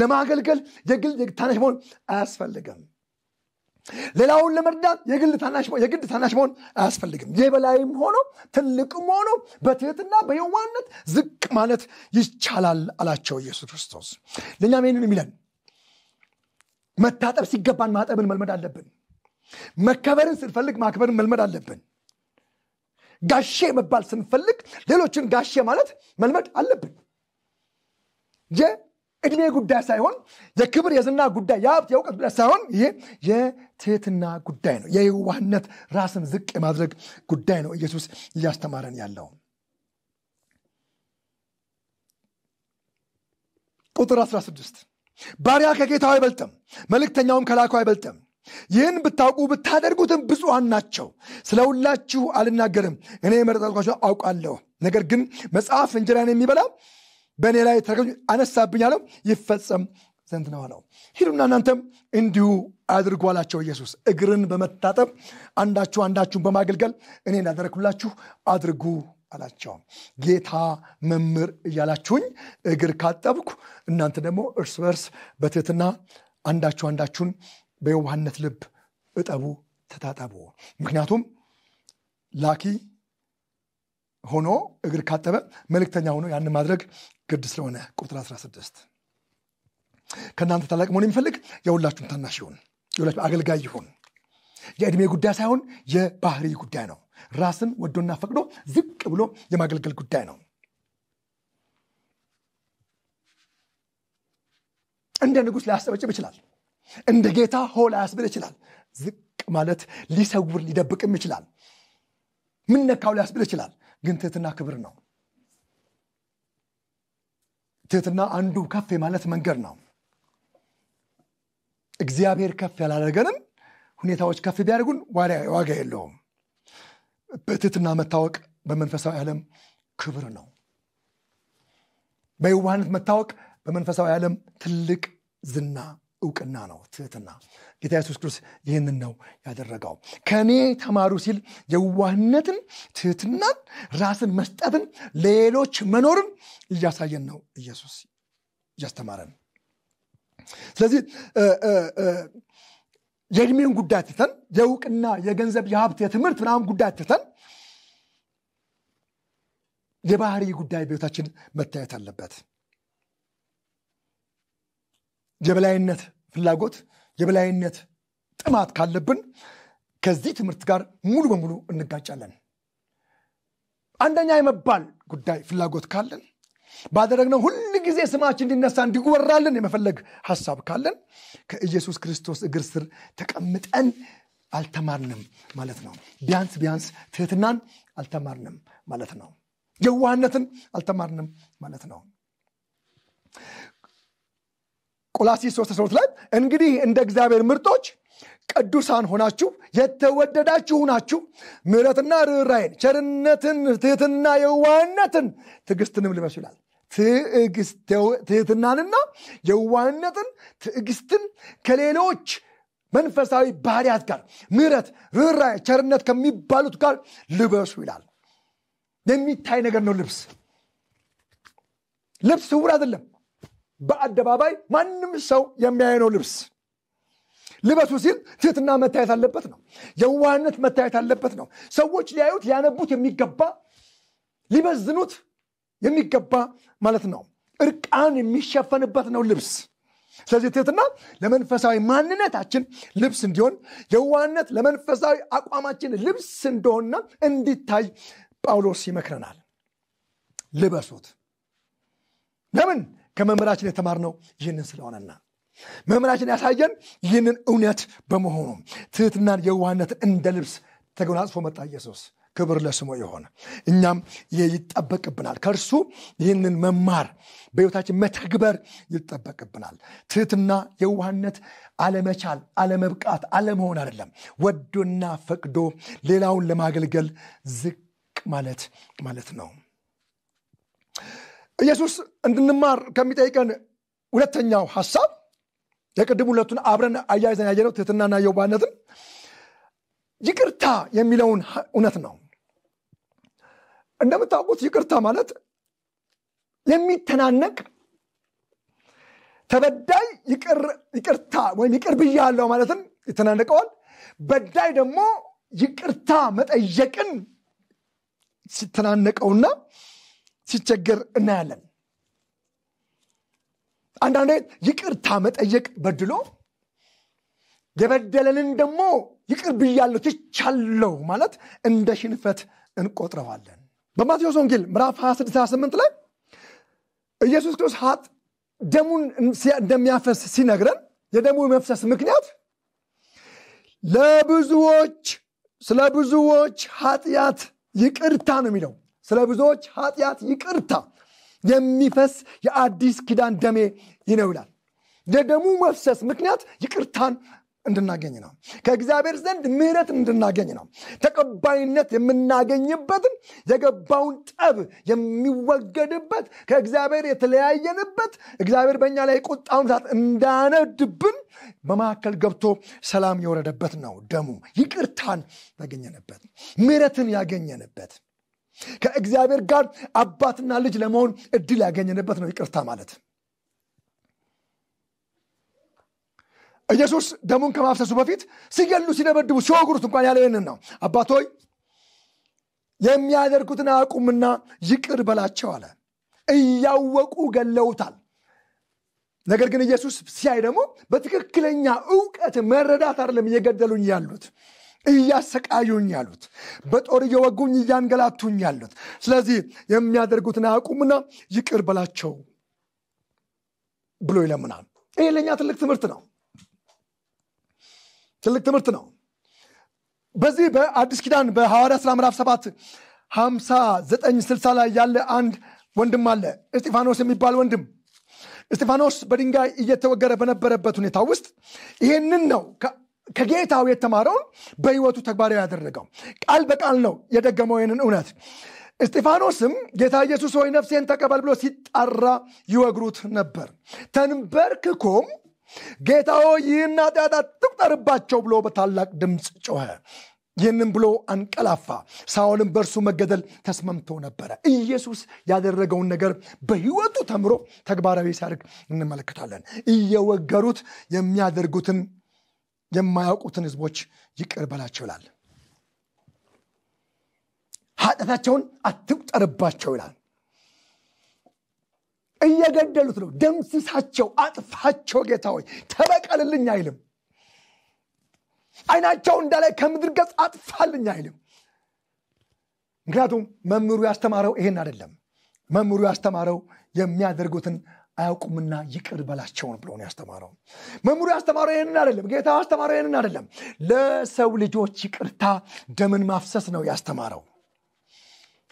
ለማገልገል የግድ ታናሽ መሆን አያስፈልግም። ሌላውን ለመርዳት የግድ ታናሽ መሆን አያስፈልግም። የበላይም ሆኖ ትልቅም ሆኖ በትህትና በየዋነት ዝቅ ማለት ይቻላል አላቸው ኢየሱስ ክርስቶስ። ለእኛም ይህንን የሚለን መታጠብ ሲገባን ማጠብን መልመድ አለብን። መከበርን ስንፈልግ ማክበርን መልመድ አለብን። ጋሼ መባል ስንፈልግ ሌሎችን ጋሼ ማለት መልመድ አለብን የእድሜ ጉዳይ ሳይሆን የክብር የዝና ጉዳይ የሀብት የእውቀት ጉዳይ ሳይሆን ይሄ የትህትና ጉዳይ ነው የዋህነት ራስን ዝቅ የማድረግ ጉዳይ ነው ኢየሱስ እያስተማረን ያለው ቁጥር 16 ባሪያ ከጌታው አይበልጥም መልእክተኛውም ከላኩ አይበልጥም ይህን ብታውቁ ብታደርጉትም ብፁዓን ናቸው። ስለ ሁላችሁ አልናገርም፣ እኔ የመረጥኳችሁ አውቃለሁ። ነገር ግን መጽሐፍ እንጀራን የሚበላ በእኔ ላይ ተረከዙ አነሳብኝ አለው ይፈጸም ዘንድ ነው አለው። ሂዱና እናንተም እንዲሁ አድርጉ አላቸው። ኢየሱስ እግርን በመታጠብ አንዳችሁ አንዳችሁን በማገልገል እኔ እንዳደረግኩላችሁ አድርጉ አላቸው። ጌታ መምር እያላችሁኝ እግር ካጠብኩ እናንተ ደግሞ እርስ በርስ በትህትና አንዳችሁ አንዳችሁን በየዋህነት ልብ እጠቡ፣ ተታጠቡ። ምክንያቱም ላኪ ሆኖ እግር ካጠበ መልእክተኛ ሆኖ ያንን ማድረግ ግድ ስለሆነ ቁጥር 16 ከእናንተ ታላቅ መሆን የሚፈልግ የሁላችሁም ታናሽ ይሁን፣ የሁላችሁ አገልጋይ ይሁን። የእድሜ ጉዳይ ሳይሆን የባህሪ ጉዳይ ነው። ራስን ወዶና ፈቅዶ ዝቅ ብሎ የማገልገል ጉዳይ ነው። እንደ ንጉሥ ሊያስጨበጭብ ይችላል። እንደ ጌታ ሆ ላያስብል ይችላል። ዝቅ ማለት ሊሰውር ሊደብቅም ይችላል። ምን ነካው ሊያስብል ይችላል። ግን ትህትና ክብር ነው። ትህትና አንዱ ከፍ የማለት መንገድ ነው። እግዚአብሔር ከፍ ያላደረገንም ሁኔታዎች ከፍ ቢያደርጉን ዋጋ የለውም። በትህትና መታወቅ በመንፈሳዊ ዓለም ክብር ነው። በየዋህነት መታወቅ በመንፈሳዊ ዓለም ትልቅ ዝና እውቅና ነው ትህትና። ጌታ የሱስ ክርስቶስ ይህንን ነው ያደረገው። ከእኔ ተማሩ ሲል የዋህነትን፣ ትህትናን፣ ራስን መስጠትን፣ ለሌሎች መኖርን እያሳየን ነው ኢየሱስ እያስተማረን። ስለዚህ የእድሜን ጉዳይ ትተን የእውቅና፣ የገንዘብ፣ የሀብት፣ የትምህርት ምናምን ጉዳይ ትተን የባህሪ ጉዳይ ቤታችን መታየት አለበት። የበላይነት ፍላጎት፣ የበላይነት ጥማት ካለብን ከዚህ ትምህርት ጋር ሙሉ በሙሉ እንጋጫለን። አንደኛ የመባል ጉዳይ ፍላጎት ካለን ባደረግነው ሁል ጊዜ ስማችን እንዲነሳ እንዲወራልን የመፈለግ ሀሳብ ካለን ከኢየሱስ ክርስቶስ እግር ስር ተቀምጠን አልተማርንም ማለት ነው። ቢያንስ ቢያንስ ትህትናን አልተማርንም ማለት ነው። የዋህነትን አልተማርንም ማለት ነው። ቆላሲስ 33 ላይ እንግዲህ እንደ እግዚአብሔር ምርጦች ቅዱሳን ሆናችሁ የተወደዳችሁ ናችሁ ምረትና ርኅራይን ቸርነትን፣ ትህትና፣ የዋህነትን ትዕግስትንም ልበሱ ይላል። ትህትናንና የዋህነትን ትዕግስትን ከሌሎች መንፈሳዊ ባህርያት ጋር ምረት ርኅራኄ፣ ቸርነት ከሚባሉት ጋር ልበሱ ይላል። የሚታይ ነገር ነው። ልብስ ልብስ ስውር አይደለም። በአደባባይ ማንም ሰው የሚያየነው ልብስ ልበሱ ሲል ትህትና መታየት አለበት ነው። የዋህነት መታየት አለበት ነው። ሰዎች ሊያዩት ሊያነቡት የሚገባ ሊበዝኑት የሚገባ ማለት ነው። እርቃን የሚሸፈንበት ነው ልብስ። ስለዚህ ትህትና ለመንፈሳዊ ማንነታችን ልብስ እንዲሆን፣ የዋህነት ለመንፈሳዊ አቋማችን ልብስ እንደሆንና እንዲታይ ጳውሎስ ይመክረናል። ልበሱት ለምን ከመምህራችን የተማርነው ይህንን ስለሆነና መምህራችን ያሳየን ይህንን እውነት በመሆኑ ትህትናን፣ የዋህነት እንደ ልብስ ተጎናጽፎ መጣ ኢየሱስ። ክብር ለስሙ የሆነ እኛም ይጠበቅብናል። ከእርሱ ይህንን መማር በሕይወታችን መተግበር ይጠበቅብናል። ትህትና የዋህነት አለመቻል፣ አለመብቃት፣ አለመሆን አይደለም። ወዶና ፈቅዶ ሌላውን ለማገልገል ዝቅ ማለት ማለት ነው። ኢየሱስ እንድንማር ከሚጠይቀን ሁለተኛው ሀሳብ የቅድም ሁለቱን አብረን አያይዘን ያየነው ትህትናና የውባነትን ይቅርታ የሚለውን እውነት ነው እንደምታውቁት ይቅርታ ማለት የሚተናነቅ ተበዳይ ይቅርታ ወይም ይቅር ያለው ማለትን ይተናነቀዋል በዳይ ደግሞ ይቅርታ መጠየቅን ሲተናነቀውና ሲቸገር እናያለን አንዳንዴ ይቅርታ መጠየቅ በድሎ የበደለንን ደግሞ ይቅር ብያለሁ ትቻለው ማለት እንደ ሽንፈት እንቆጥረዋለን በማቴዎስ ወንጌል ምራፍ 2628 ላይ ኢየሱስ ክርስቶስ ሀጥ ደሙን እንደሚያፈስ ሲነግረን የደሙ መፍሰስ ምክንያት ለብዙዎች ስለ ብዙዎች ኃጢአት ይቅርታ ነው የሚለው ስለ ብዙዎች ኃጢአት ይቅርታ የሚፈስ የአዲስ ኪዳን ደሜ ይነውላል የደሙ መፍሰስ ምክንያት ይቅርታን እንድናገኝ ነው። ከእግዚአብሔር ዘንድ ምህረት እንድናገኝ ነው። ተቀባይነት የምናገኝበትን የገባውን ጠብ የሚወገድበት ከእግዚአብሔር የተለያየንበት እግዚአብሔር በእኛ ላይ ቁጣውን ሳት እንዳነድብን በመካከል ገብቶ ሰላም የወረደበት ነው። ደሙ ይቅርታን ያገኘንበት፣ ምሕረትን ያገኘንበት ከእግዚአብሔር ጋር አባትና ልጅ ለመሆን እድል ያገኘንበት ነው ይቅርታ ማለት ኢየሱስ ደሙን ከማፍሰሱ በፊት ሲገሉ ሲደበድቡ ሲወግሩት እንኳን ያለው ይህንን ነው አባቶይ የሚያደርጉትን አቁምና ይቅር በላቸው አለ እያወቁ ገለውታል ነገር ግን ኢየሱስ ሲያይ ደግሞ በትክክለኛ እውቀት መረዳት አይደለም እየገደሉኝ ያሉት እያሰቃዩኝ ያሉት፣ በጦር እየወጉኝ እያንገላቱኝ ያሉት። ስለዚህ የሚያደርጉትን አያውቁምና ይቅር በላቸው ብሎ ይለምናል። ይሄ ለእኛ ትልቅ ትምህርት ነው፣ ትልቅ ትምህርት ነው። በዚህ በአዲስ ኪዳን በሐዋርያ ሥራ ምዕራፍ 7 ዘጠኝ ስልሳ ላይ ያለ አንድ ወንድም አለ እስጢፋኖስ የሚባል ወንድም እስጢፋኖስ በድንጋይ እየተወገረ በነበረበት ሁኔታ ውስጥ ይህንን ነው ከጌታው የተማረውን በህይወቱ ተግባራዊ ያደረገው ቃል በቃል ነው የደገመው ይህንን እውነት እስጢፋኖስም ጌታ ኢየሱስ ሆይ ነፍሴን ተቀበል ብሎ ሲጣራ ይወግሩት ነበር ተንበርክኮም ጌታ ሆይ ይህን ኃጢአት አትቁጠርባቸው ብሎ በታላቅ ድምፅ ጮኸ ይህንም ብሎ አንቀላፋ ሳውልም በእርሱ መገደል ተስማምቶ ነበረ ኢየሱስ ያደረገውን ነገር በህይወቱ ተምሮ ተግባራዊ ሲያደርግ እንመለከታለን እየወገሩት የሚያደርጉትን የማያውቁትን ህዝቦች ይቅር በላቸው ይላል ኃጢአታቸውን አትቁጠርባቸው ይላል እየገደሉት ነው ደምስሳቸው አጥፋቸው ጌታ ሆይ ተበቀልልኝ አይልም አይናቸው እንዳላይ ከምድር ገጽ አጥፋልኝ አይልም ምክንያቱም መምህሩ ያስተማረው ይሄን አይደለም መምሩ ያስተማረው የሚያደርጉትን አያውቁምና ይቅር በላቸውን ብሎ ያስተማረው። መምህሩ ያስተማረው ይህንን አይደለም። ጌታ ያስተማረው ይህንን አይደለም። ለሰው ልጆች ይቅርታ ደምን ማፍሰስ ነው ያስተማረው።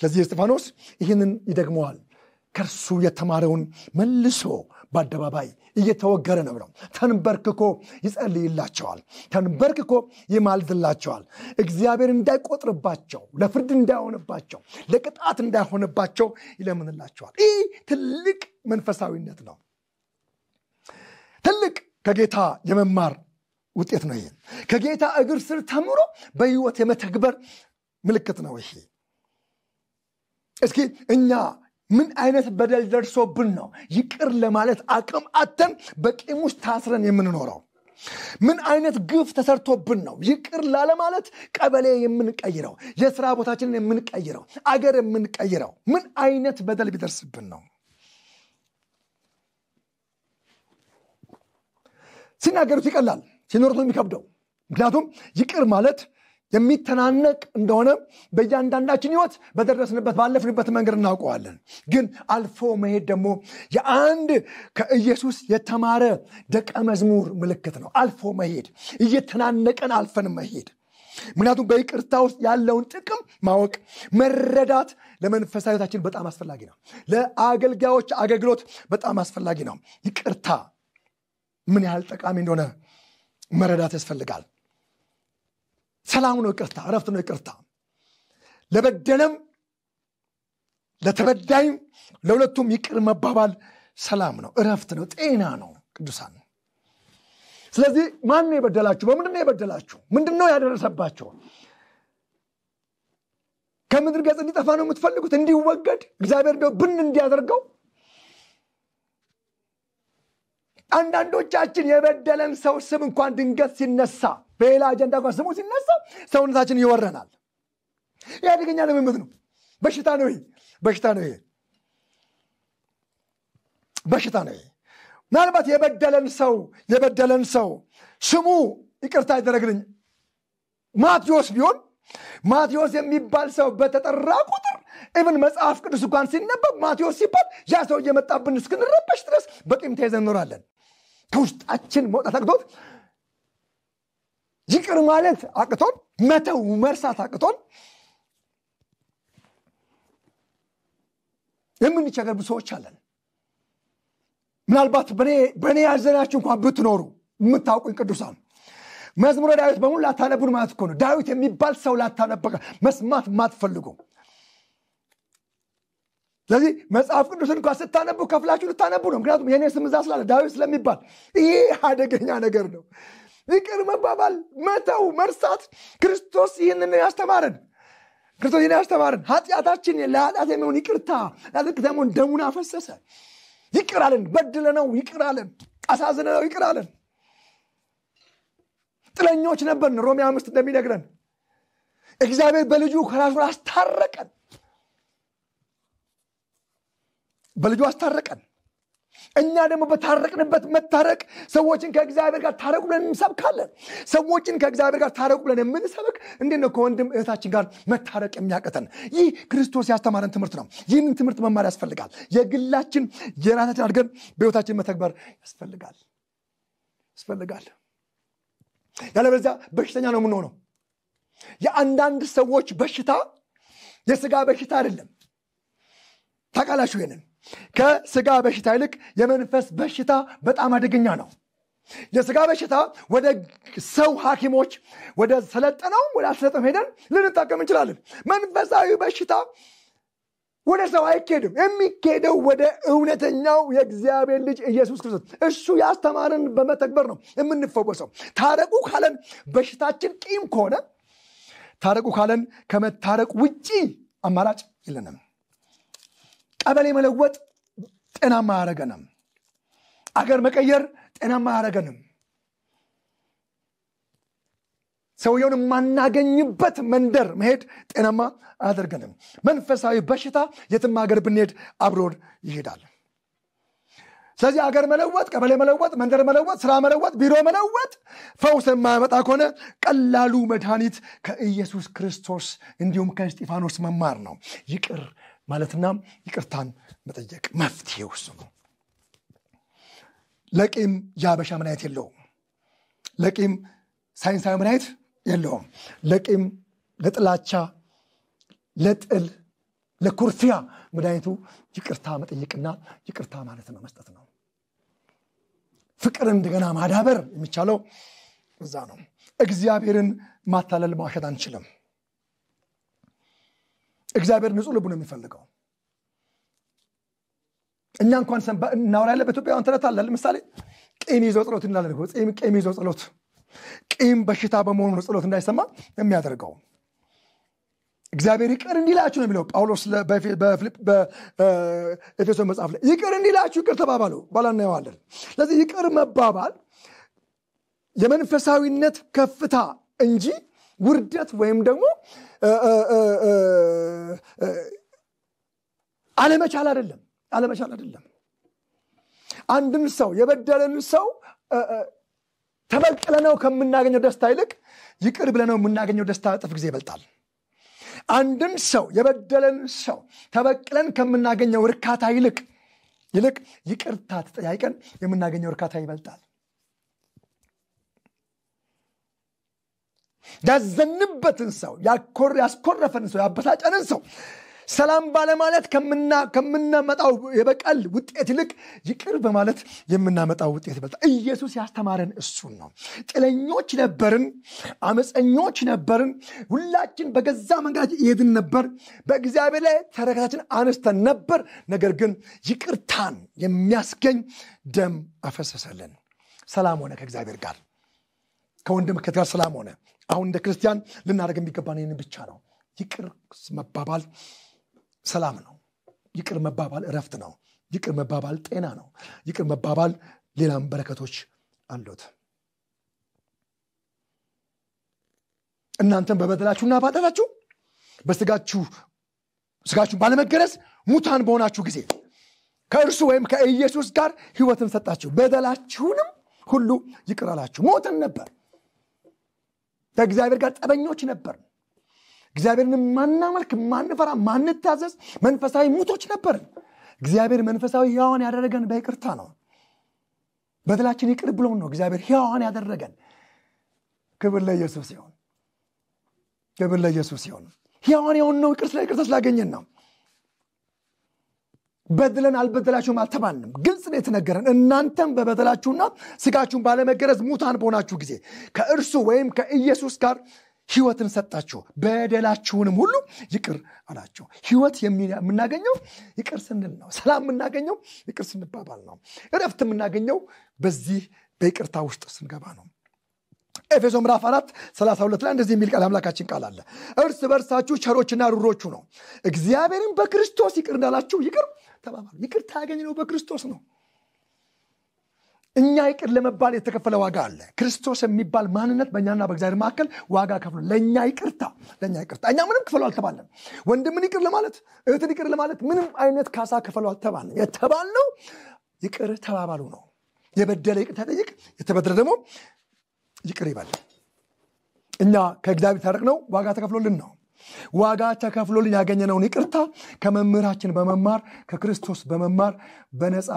ስለዚህ እስጢፋኖስ ይህንን ይደግመዋል። ከእርሱ የተማረውን መልሶ በአደባባይ እየተወገረ ነው ነው። ተንበርክኮ ይጸልይላቸዋል። ተንበርክኮ ይማልድላቸዋል። እግዚአብሔር እንዳይቆጥርባቸው፣ ለፍርድ እንዳይሆንባቸው፣ ለቅጣት እንዳይሆንባቸው ይለምንላቸዋል። ይህ ትልቅ መንፈሳዊነት ነው። ትልቅ ከጌታ የመማር ውጤት ነው። ይሄ ከጌታ እግር ስር ተምሮ በህይወት የመተግበር ምልክት ነው። ይሄ እስኪ እኛ ምን አይነት በደል ደርሶብን ነው ይቅር ለማለት አቅም አተን በቂም ውስጥ ታስረን የምንኖረው? ምን አይነት ግፍ ተሰርቶብን ነው ይቅር ላለማለት ቀበሌ የምንቀይረው፣ የስራ ቦታችንን የምንቀይረው፣ አገር የምንቀይረው? ምን አይነት በደል ቢደርስብን ነው? ሲናገሩት ይቀላል፣ ሲኖሩት ነው የሚከብደው። ምክንያቱም ይቅር ማለት የሚተናነቅ እንደሆነ በእያንዳንዳችን ህይወት በደረስንበት ባለፍንበት መንገድ እናውቀዋለን። ግን አልፎ መሄድ ደግሞ የአንድ ከኢየሱስ የተማረ ደቀ መዝሙር ምልክት ነው። አልፎ መሄድ፣ እየተናነቀን አልፈን መሄድ። ምክንያቱም በይቅርታ ውስጥ ያለውን ጥቅም ማወቅ መረዳት ለመንፈሳዊታችን በጣም አስፈላጊ ነው። ለአገልጋዮች አገልግሎት በጣም አስፈላጊ ነው ይቅርታ ምን ያህል ጠቃሚ እንደሆነ መረዳት ያስፈልጋል ሰላም ነው ይቅርታ እረፍት ነው ይቅርታ ለበደለም ለተበዳይም ለሁለቱም ይቅር መባባል ሰላም ነው እረፍት ነው ጤና ነው ቅዱሳን ስለዚህ ማን የበደላችሁ በምንድን ነው የበደላችሁ ምንድነው ያደረሰባቸው ከምድር ገጽ እንዲጠፋ ነው የምትፈልጉት እንዲወገድ እግዚአብሔር ብን እንዲያደርገው አንዳንዶቻችን የበደለን ሰው ስም እንኳን ድንገት ሲነሳ በሌላ አጀንዳ እንኳን ስሙ ሲነሳ ሰውነታችን ይወረናል። የአደገኛ አደገኛ ነው። በሽታ ነው። ይሄ በሽታ ነው። ይሄ በሽታ ነው። ይሄ ምናልባት የበደለን ሰው የበደለን ሰው ስሙ ይቅርታ ይደረግልኝ ማቴዎስ ቢሆን ማቴዎስ የሚባል ሰው በተጠራ ቁጥር እብን መጽሐፍ ቅዱስ እንኳን ሲነበብ ማቴዎስ ሲባል ያ ሰው እየመጣብን እስክንረበሽ ድረስ በቂም ተይዘን እንኖራለን። ከውስጣችን መውጣት አቅቶት ይቅር ማለት አቅቶን መተው መርሳት አቅቶን የምንቸገር ሰዎች አለን። ምናልባት በእኔ ያዘናችሁ እንኳን ብትኖሩ የምታውቁኝ ቅዱሳን መዝሙረ ዳዊት በሙሉ ላታነቡን ማለት እኮ ነው። ዳዊት የሚባል ሰው ላታነበቀ መስማት ማትፈልጉ ስለዚህ መጽሐፍ ቅዱስ እንኳ ስታነቡ ከፍላችሁ ልታነቡ ነው። ምክንያቱም የኔ ስም እዛ ስላለ ዳዊት ስለሚባል ይህ አደገኛ ነገር ነው። ይቅር መባባል፣ መተው፣ መርሳት። ክርስቶስ ይህንን ያስተማረን ክርስቶስ ይህን ያስተማረን ኃጢአታችን ለኃጢአት የሚሆን ይቅርታ ለጽድቅ የሚሆን ደሙን አፈሰሰ። ይቅር አለን። በድለ ነው ይቅር አለን። አሳዝነ ነው ይቅር አለን። ጥለኞች ነበርን። ሮሚያ አምስት እንደሚነግረን እግዚአብሔር በልጁ ከራሱ አስታረቀን። በልጁ አስታረቀን። እኛ ደግሞ በታረቅንበት መታረቅ ሰዎችን ከእግዚአብሔር ጋር ታረቁ ብለን እንሰብካለን። ሰዎችን ከእግዚአብሔር ጋር ታረቁ ብለን የምንሰብክ እንዴት ነው ከወንድም እህታችን ጋር መታረቅ የሚያቀተን? ይህ ክርስቶስ ያስተማረን ትምህርት ነው። ይህንን ትምህርት መማር ያስፈልጋል። የግላችን የራሳችን አድርገን በህይወታችን መተግበር ያስፈልጋል ያስፈልጋል። ያለበለዚያ በሽተኛ ነው የምንሆነው። የአንዳንድ ሰዎች በሽታ የስጋ በሽታ አይደለም። ታውቃላችሁ ይሄንን ከስጋ በሽታ ይልቅ የመንፈስ በሽታ በጣም አደገኛ ነው። የስጋ በሽታ ወደ ሰው ሐኪሞች ወደ ሰለጠነውም ወደ አልሰለጠም ሄደን ልንጠቀም እንችላለን። መንፈሳዊ በሽታ ወደ ሰው አይኬድም። የሚኬደው ወደ እውነተኛው የእግዚአብሔር ልጅ ኢየሱስ ክርስቶስ እሱ ያስተማርን በመተግበር ነው የምንፈወሰው። ታረቁ ካለን በሽታችን ቂም ከሆነ ታረቁ ካለን ከመታረቅ ውጪ አማራጭ የለንም። ቀበሌ መለወጥ ጤናማ አያረገንም። አገር መቀየር ጤናማ አያረገንም። ሰውየውን የማናገኝበት መንደር መሄድ ጤናማ አያደርገንም። መንፈሳዊ በሽታ የትም ሀገር ብንሄድ አብሮን ይሄዳል። ስለዚህ አገር መለወጥ፣ ቀበሌ መለወጥ፣ መንደር መለወጥ፣ ስራ መለወጥ፣ ቢሮ መለወጥ ፈውስ የማያመጣ ከሆነ ቀላሉ መድኃኒት ከኢየሱስ ክርስቶስ እንዲሁም ከእስጢፋኖስ መማር ነው። ይቅር ማለትና ይቅርታን መጠየቅ መፍትሄ ውስ ነው። ለቂም የአበሻ ምናየት የለውም። ለቂም ሳይንሳዊ ምናየት የለውም። ለቂም ለጥላቻ፣ ለጥል፣ ለኩርፊያ መድኃኒቱ ይቅርታ መጠየቅና ይቅርታ ማለት ነው መስጠት ነው። ፍቅር እንደገና ማዳበር የሚቻለው እዛ ነው። እግዚአብሔርን ማታለል ማሸት አንችልም። እግዚአብሔር ንጹህ ልቡ ነው የሚፈልገው እኛ እንኳን ያለ በኢትዮጵያ ንትረት አለ ለምሳሌ ቂም ይዞ ጸሎት እናደርገው ቂም ይዞ ጸሎት ቂም በሽታ በመሆኑ ነው ጸሎት እንዳይሰማ የሚያደርገው እግዚአብሔር ይቅር እንዲላችሁ ነው የሚለው ጳውሎስ በኤፌሶ መጽሐፍ ላይ ይቅር እንዲላችሁ ይቅር ተባባሉ ባላ እናየዋለን ስለዚህ ይቅር መባባል የመንፈሳዊነት ከፍታ እንጂ ውርደት ወይም ደግሞ አለመቻል አይደለም አለመቻል አይደለም አንድን ሰው የበደለን ሰው ተበቅለነው ከምናገኘው ደስታ ይልቅ ይቅር ብለነው የምናገኘው ደስታ ጥፍ ጊዜ ይበልጣል አንድን ሰው የበደለን ሰው ተበቅለን ከምናገኘው እርካታ ይልቅ ይልቅ ይቅርታ ተጠያይቀን የምናገኘው እርካታ ይበልጣል ያዘንበትን ሰው ያስኮረፈን ሰው ያበሳጨንን ሰው ሰላም ባለማለት ከምናመጣው የበቀል ውጤት ይልቅ ይቅር በማለት የምናመጣው ውጤት ይበልጣል። ኢየሱስ ያስተማረን እሱን ነው። ጥለኞች ነበርን፣ አመፀኞች ነበርን። ሁላችን በገዛ መንገዳች እየሄድን ነበር። በእግዚአብሔር ላይ ተረከታችን አነስተን ነበር። ነገር ግን ይቅርታን የሚያስገኝ ደም አፈሰሰልን። ሰላም ሆነ ከእግዚአብሔር ጋር ከወንድም ከት ጋር ሰላም ሆነ። አሁን እንደ ክርስቲያን ልናደርግ የሚገባን ይህን ብቻ ነው። ይቅር መባባል ሰላም ነው። ይቅር መባባል እረፍት ነው። ይቅር መባባል ጤና ነው። ይቅር መባባል ሌላም በረከቶች አሉት። እናንተን በበደላችሁና ባጠፋችሁ በስጋችሁ ስጋችሁን ባለመገረዝ ሙታን በሆናችሁ ጊዜ ከእርሱ ወይም ከኢየሱስ ጋር ህይወትን ሰጣችሁ፣ በደላችሁንም ሁሉ ይቅር አላችሁ። ሞትን ነበር ከእግዚአብሔር ጋር ጠበኞች ነበር እግዚአብሔርን ማናመልክ ማንፈራ ማንታዘዝ መንፈሳዊ ሙቶች ነበር እግዚአብሔር መንፈሳዊ ሕያዋን ያደረገን በይቅርታ ነው በትላችን ይቅር ብሎን ነው እግዚአብሔር ሕያዋን ያደረገን ክብር ለኢየሱስ ይሁን ክብር ለኢየሱስ ይሁን ሕያዋን የሆን ነው ይቅር ስለ ይቅርታ ስላገኘን ነው በድለን አልበደላችሁም አልተባልንም። ግልጽ ነው የተነገረን። እናንተም በበደላችሁና ስጋችሁን ባለመገረዝ ሙታን በሆናችሁ ጊዜ ከእርሱ ወይም ከኢየሱስ ጋር ህይወትን ሰጣችሁ፣ በደላችሁንም ሁሉ ይቅር አላቸው። ህይወት የምናገኘው ይቅር ስንል ነው። ሰላም የምናገኘው ይቅር ስንባባል ነው። እረፍት የምናገኘው በዚህ በይቅርታ ውስጥ ስንገባ ነው። ኤፌሶ ምዕራፍ 4 32 ላይ እንደዚህ የሚል ቃል አምላካችን ቃል አለ። እርስ በርሳችሁ ቸሮችና ሩሮቹ ነው፣ እግዚአብሔርን በክርስቶስ ይቅር እንዳላችሁ ይቅር ተባባሉ። ይቅርታ ያገኘነው በክርስቶስ ነው። እኛ ይቅር ለመባል የተከፈለ ዋጋ አለ። ክርስቶስ የሚባል ማንነት በእኛና በእግዚአብሔር መካከል ዋጋ ከፍሎ ለእኛ ይቅርታ ለእኛ ይቅርታ እኛ ምንም ክፈሉ አልተባለም። ወንድምን ይቅር ለማለት እህትን ይቅር ለማለት ምንም አይነት ካሳ ክፈሉ አልተባለም። የተባልነው ይቅር ተባባሉ ነው። የበደለ ይቅርታ ይጠይቅ፣ የተበደለ ደግሞ ይቅር ይበል። እኛ ከእግዚአብሔር ታረቅ ነው ዋጋ ተከፍሎልን ነው ዋጋ ተከፍሎልን ያገኘነውን ይቅርታ ከመምህራችን በመማር ከክርስቶስ በመማር በነፃ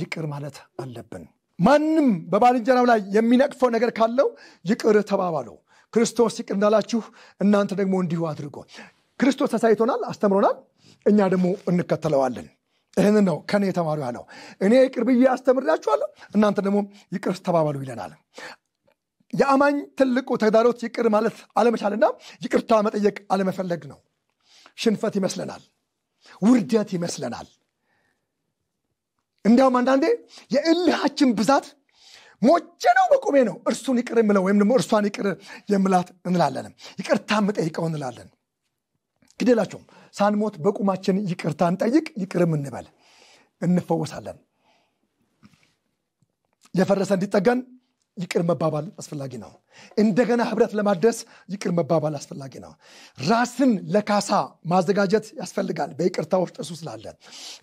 ይቅር ማለት አለብን። ማንም በባልንጀራው ላይ የሚነቅፈው ነገር ካለው ይቅር ተባባለው። ክርስቶስ ይቅር እንዳላችሁ እናንተ ደግሞ እንዲሁ አድርጎ ክርስቶስ ተሳይቶናል፣ አስተምሮናል። እኛ ደግሞ እንከተለዋለን። ይህን ነው ከኔ የተማሩ ያለው። እኔ ይቅር ብዬ አስተምሬያችኋለሁ፣ እናንተ ደግሞ ይቅር ተባባሉ ይለናል። የአማኝ ትልቁ ተግዳሮት ይቅር ማለት አለመቻልና ይቅርታ መጠየቅ አለመፈለግ ነው። ሽንፈት ይመስለናል፣ ውርደት ይመስለናል። እንዲያውም አንዳንዴ የእልሃችን ብዛት ሞቼ ነው በቁሜ ነው እርሱን ይቅር የምለው ወይም ደግሞ እርሷን ይቅር የምላት እንላለን። ይቅርታ የምጠይቀው እንላለን። ግደላቸውም ሳንሞት በቁማችን ይቅርታ እንጠይቅ፣ ይቅርም እንበል፣ እንፈወሳለን። የፈረሰ እንዲጠገን ይቅር መባባል አስፈላጊ ነው። እንደገና ህብረት ለማደስ ይቅር መባባል አስፈላጊ ነው። ራስን ለካሳ ማዘጋጀት ያስፈልጋል። በይቅርታ ውስጥ እሱ ስላለ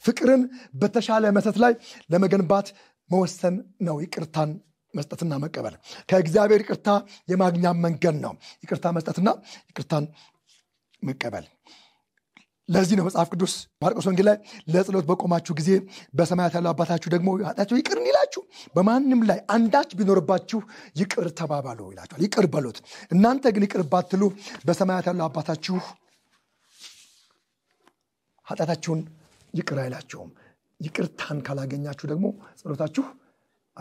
ፍቅርን በተሻለ መሰት ላይ ለመገንባት መወሰን ነው። ይቅርታን መስጠትና መቀበል ከእግዚአብሔር ይቅርታ የማግኛ መንገድ ነው። ይቅርታ መስጠትና ይቅርታን መቀበል ለዚህ ነው መጽሐፍ ቅዱስ ማርቆስ ወንጌል ላይ ለጸሎት በቆማችሁ ጊዜ በሰማያት ያለው አባታችሁ ደግሞ ኃጢአታችሁ ይቅር ይላችሁ፣ በማንም ላይ አንዳች ቢኖርባችሁ ይቅር ተባባሉ ይላቸዋል። ይቅር በሉት እናንተ ግን ይቅር ባትሉ በሰማያት ያለው አባታችሁ ኃጢአታችሁን ይቅር አይላችሁም። ይቅርታን ካላገኛችሁ ደግሞ ጸሎታችሁ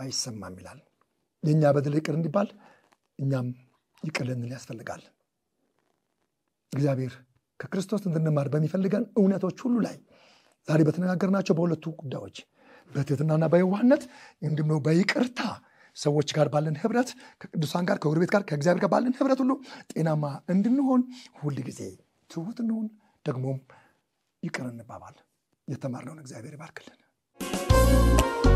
አይሰማም ይላል። የእኛ በደል ይቅር እንዲባል እኛም ይቅር ልንል ያስፈልጋል። እግዚአብሔር ከክርስቶስ እንድንማር በሚፈልገን እውነቶች ሁሉ ላይ ዛሬ በተነጋገርናቸው በሁለቱ ጉዳዮች በትህትናና በየዋህነት እንዲሁም በይቅርታ ሰዎች ጋር ባለን ህብረት ከቅዱሳን ጋር ቤት ጋር ከእግዚአብሔር ጋር ባለን ህብረት ሁሉ ጤናማ እንድንሆን ሁል ጊዜ ትሁት እንሆን ደግሞም ይቅር እንባባል። የተማርነውን እግዚአብሔር ይባርክልን።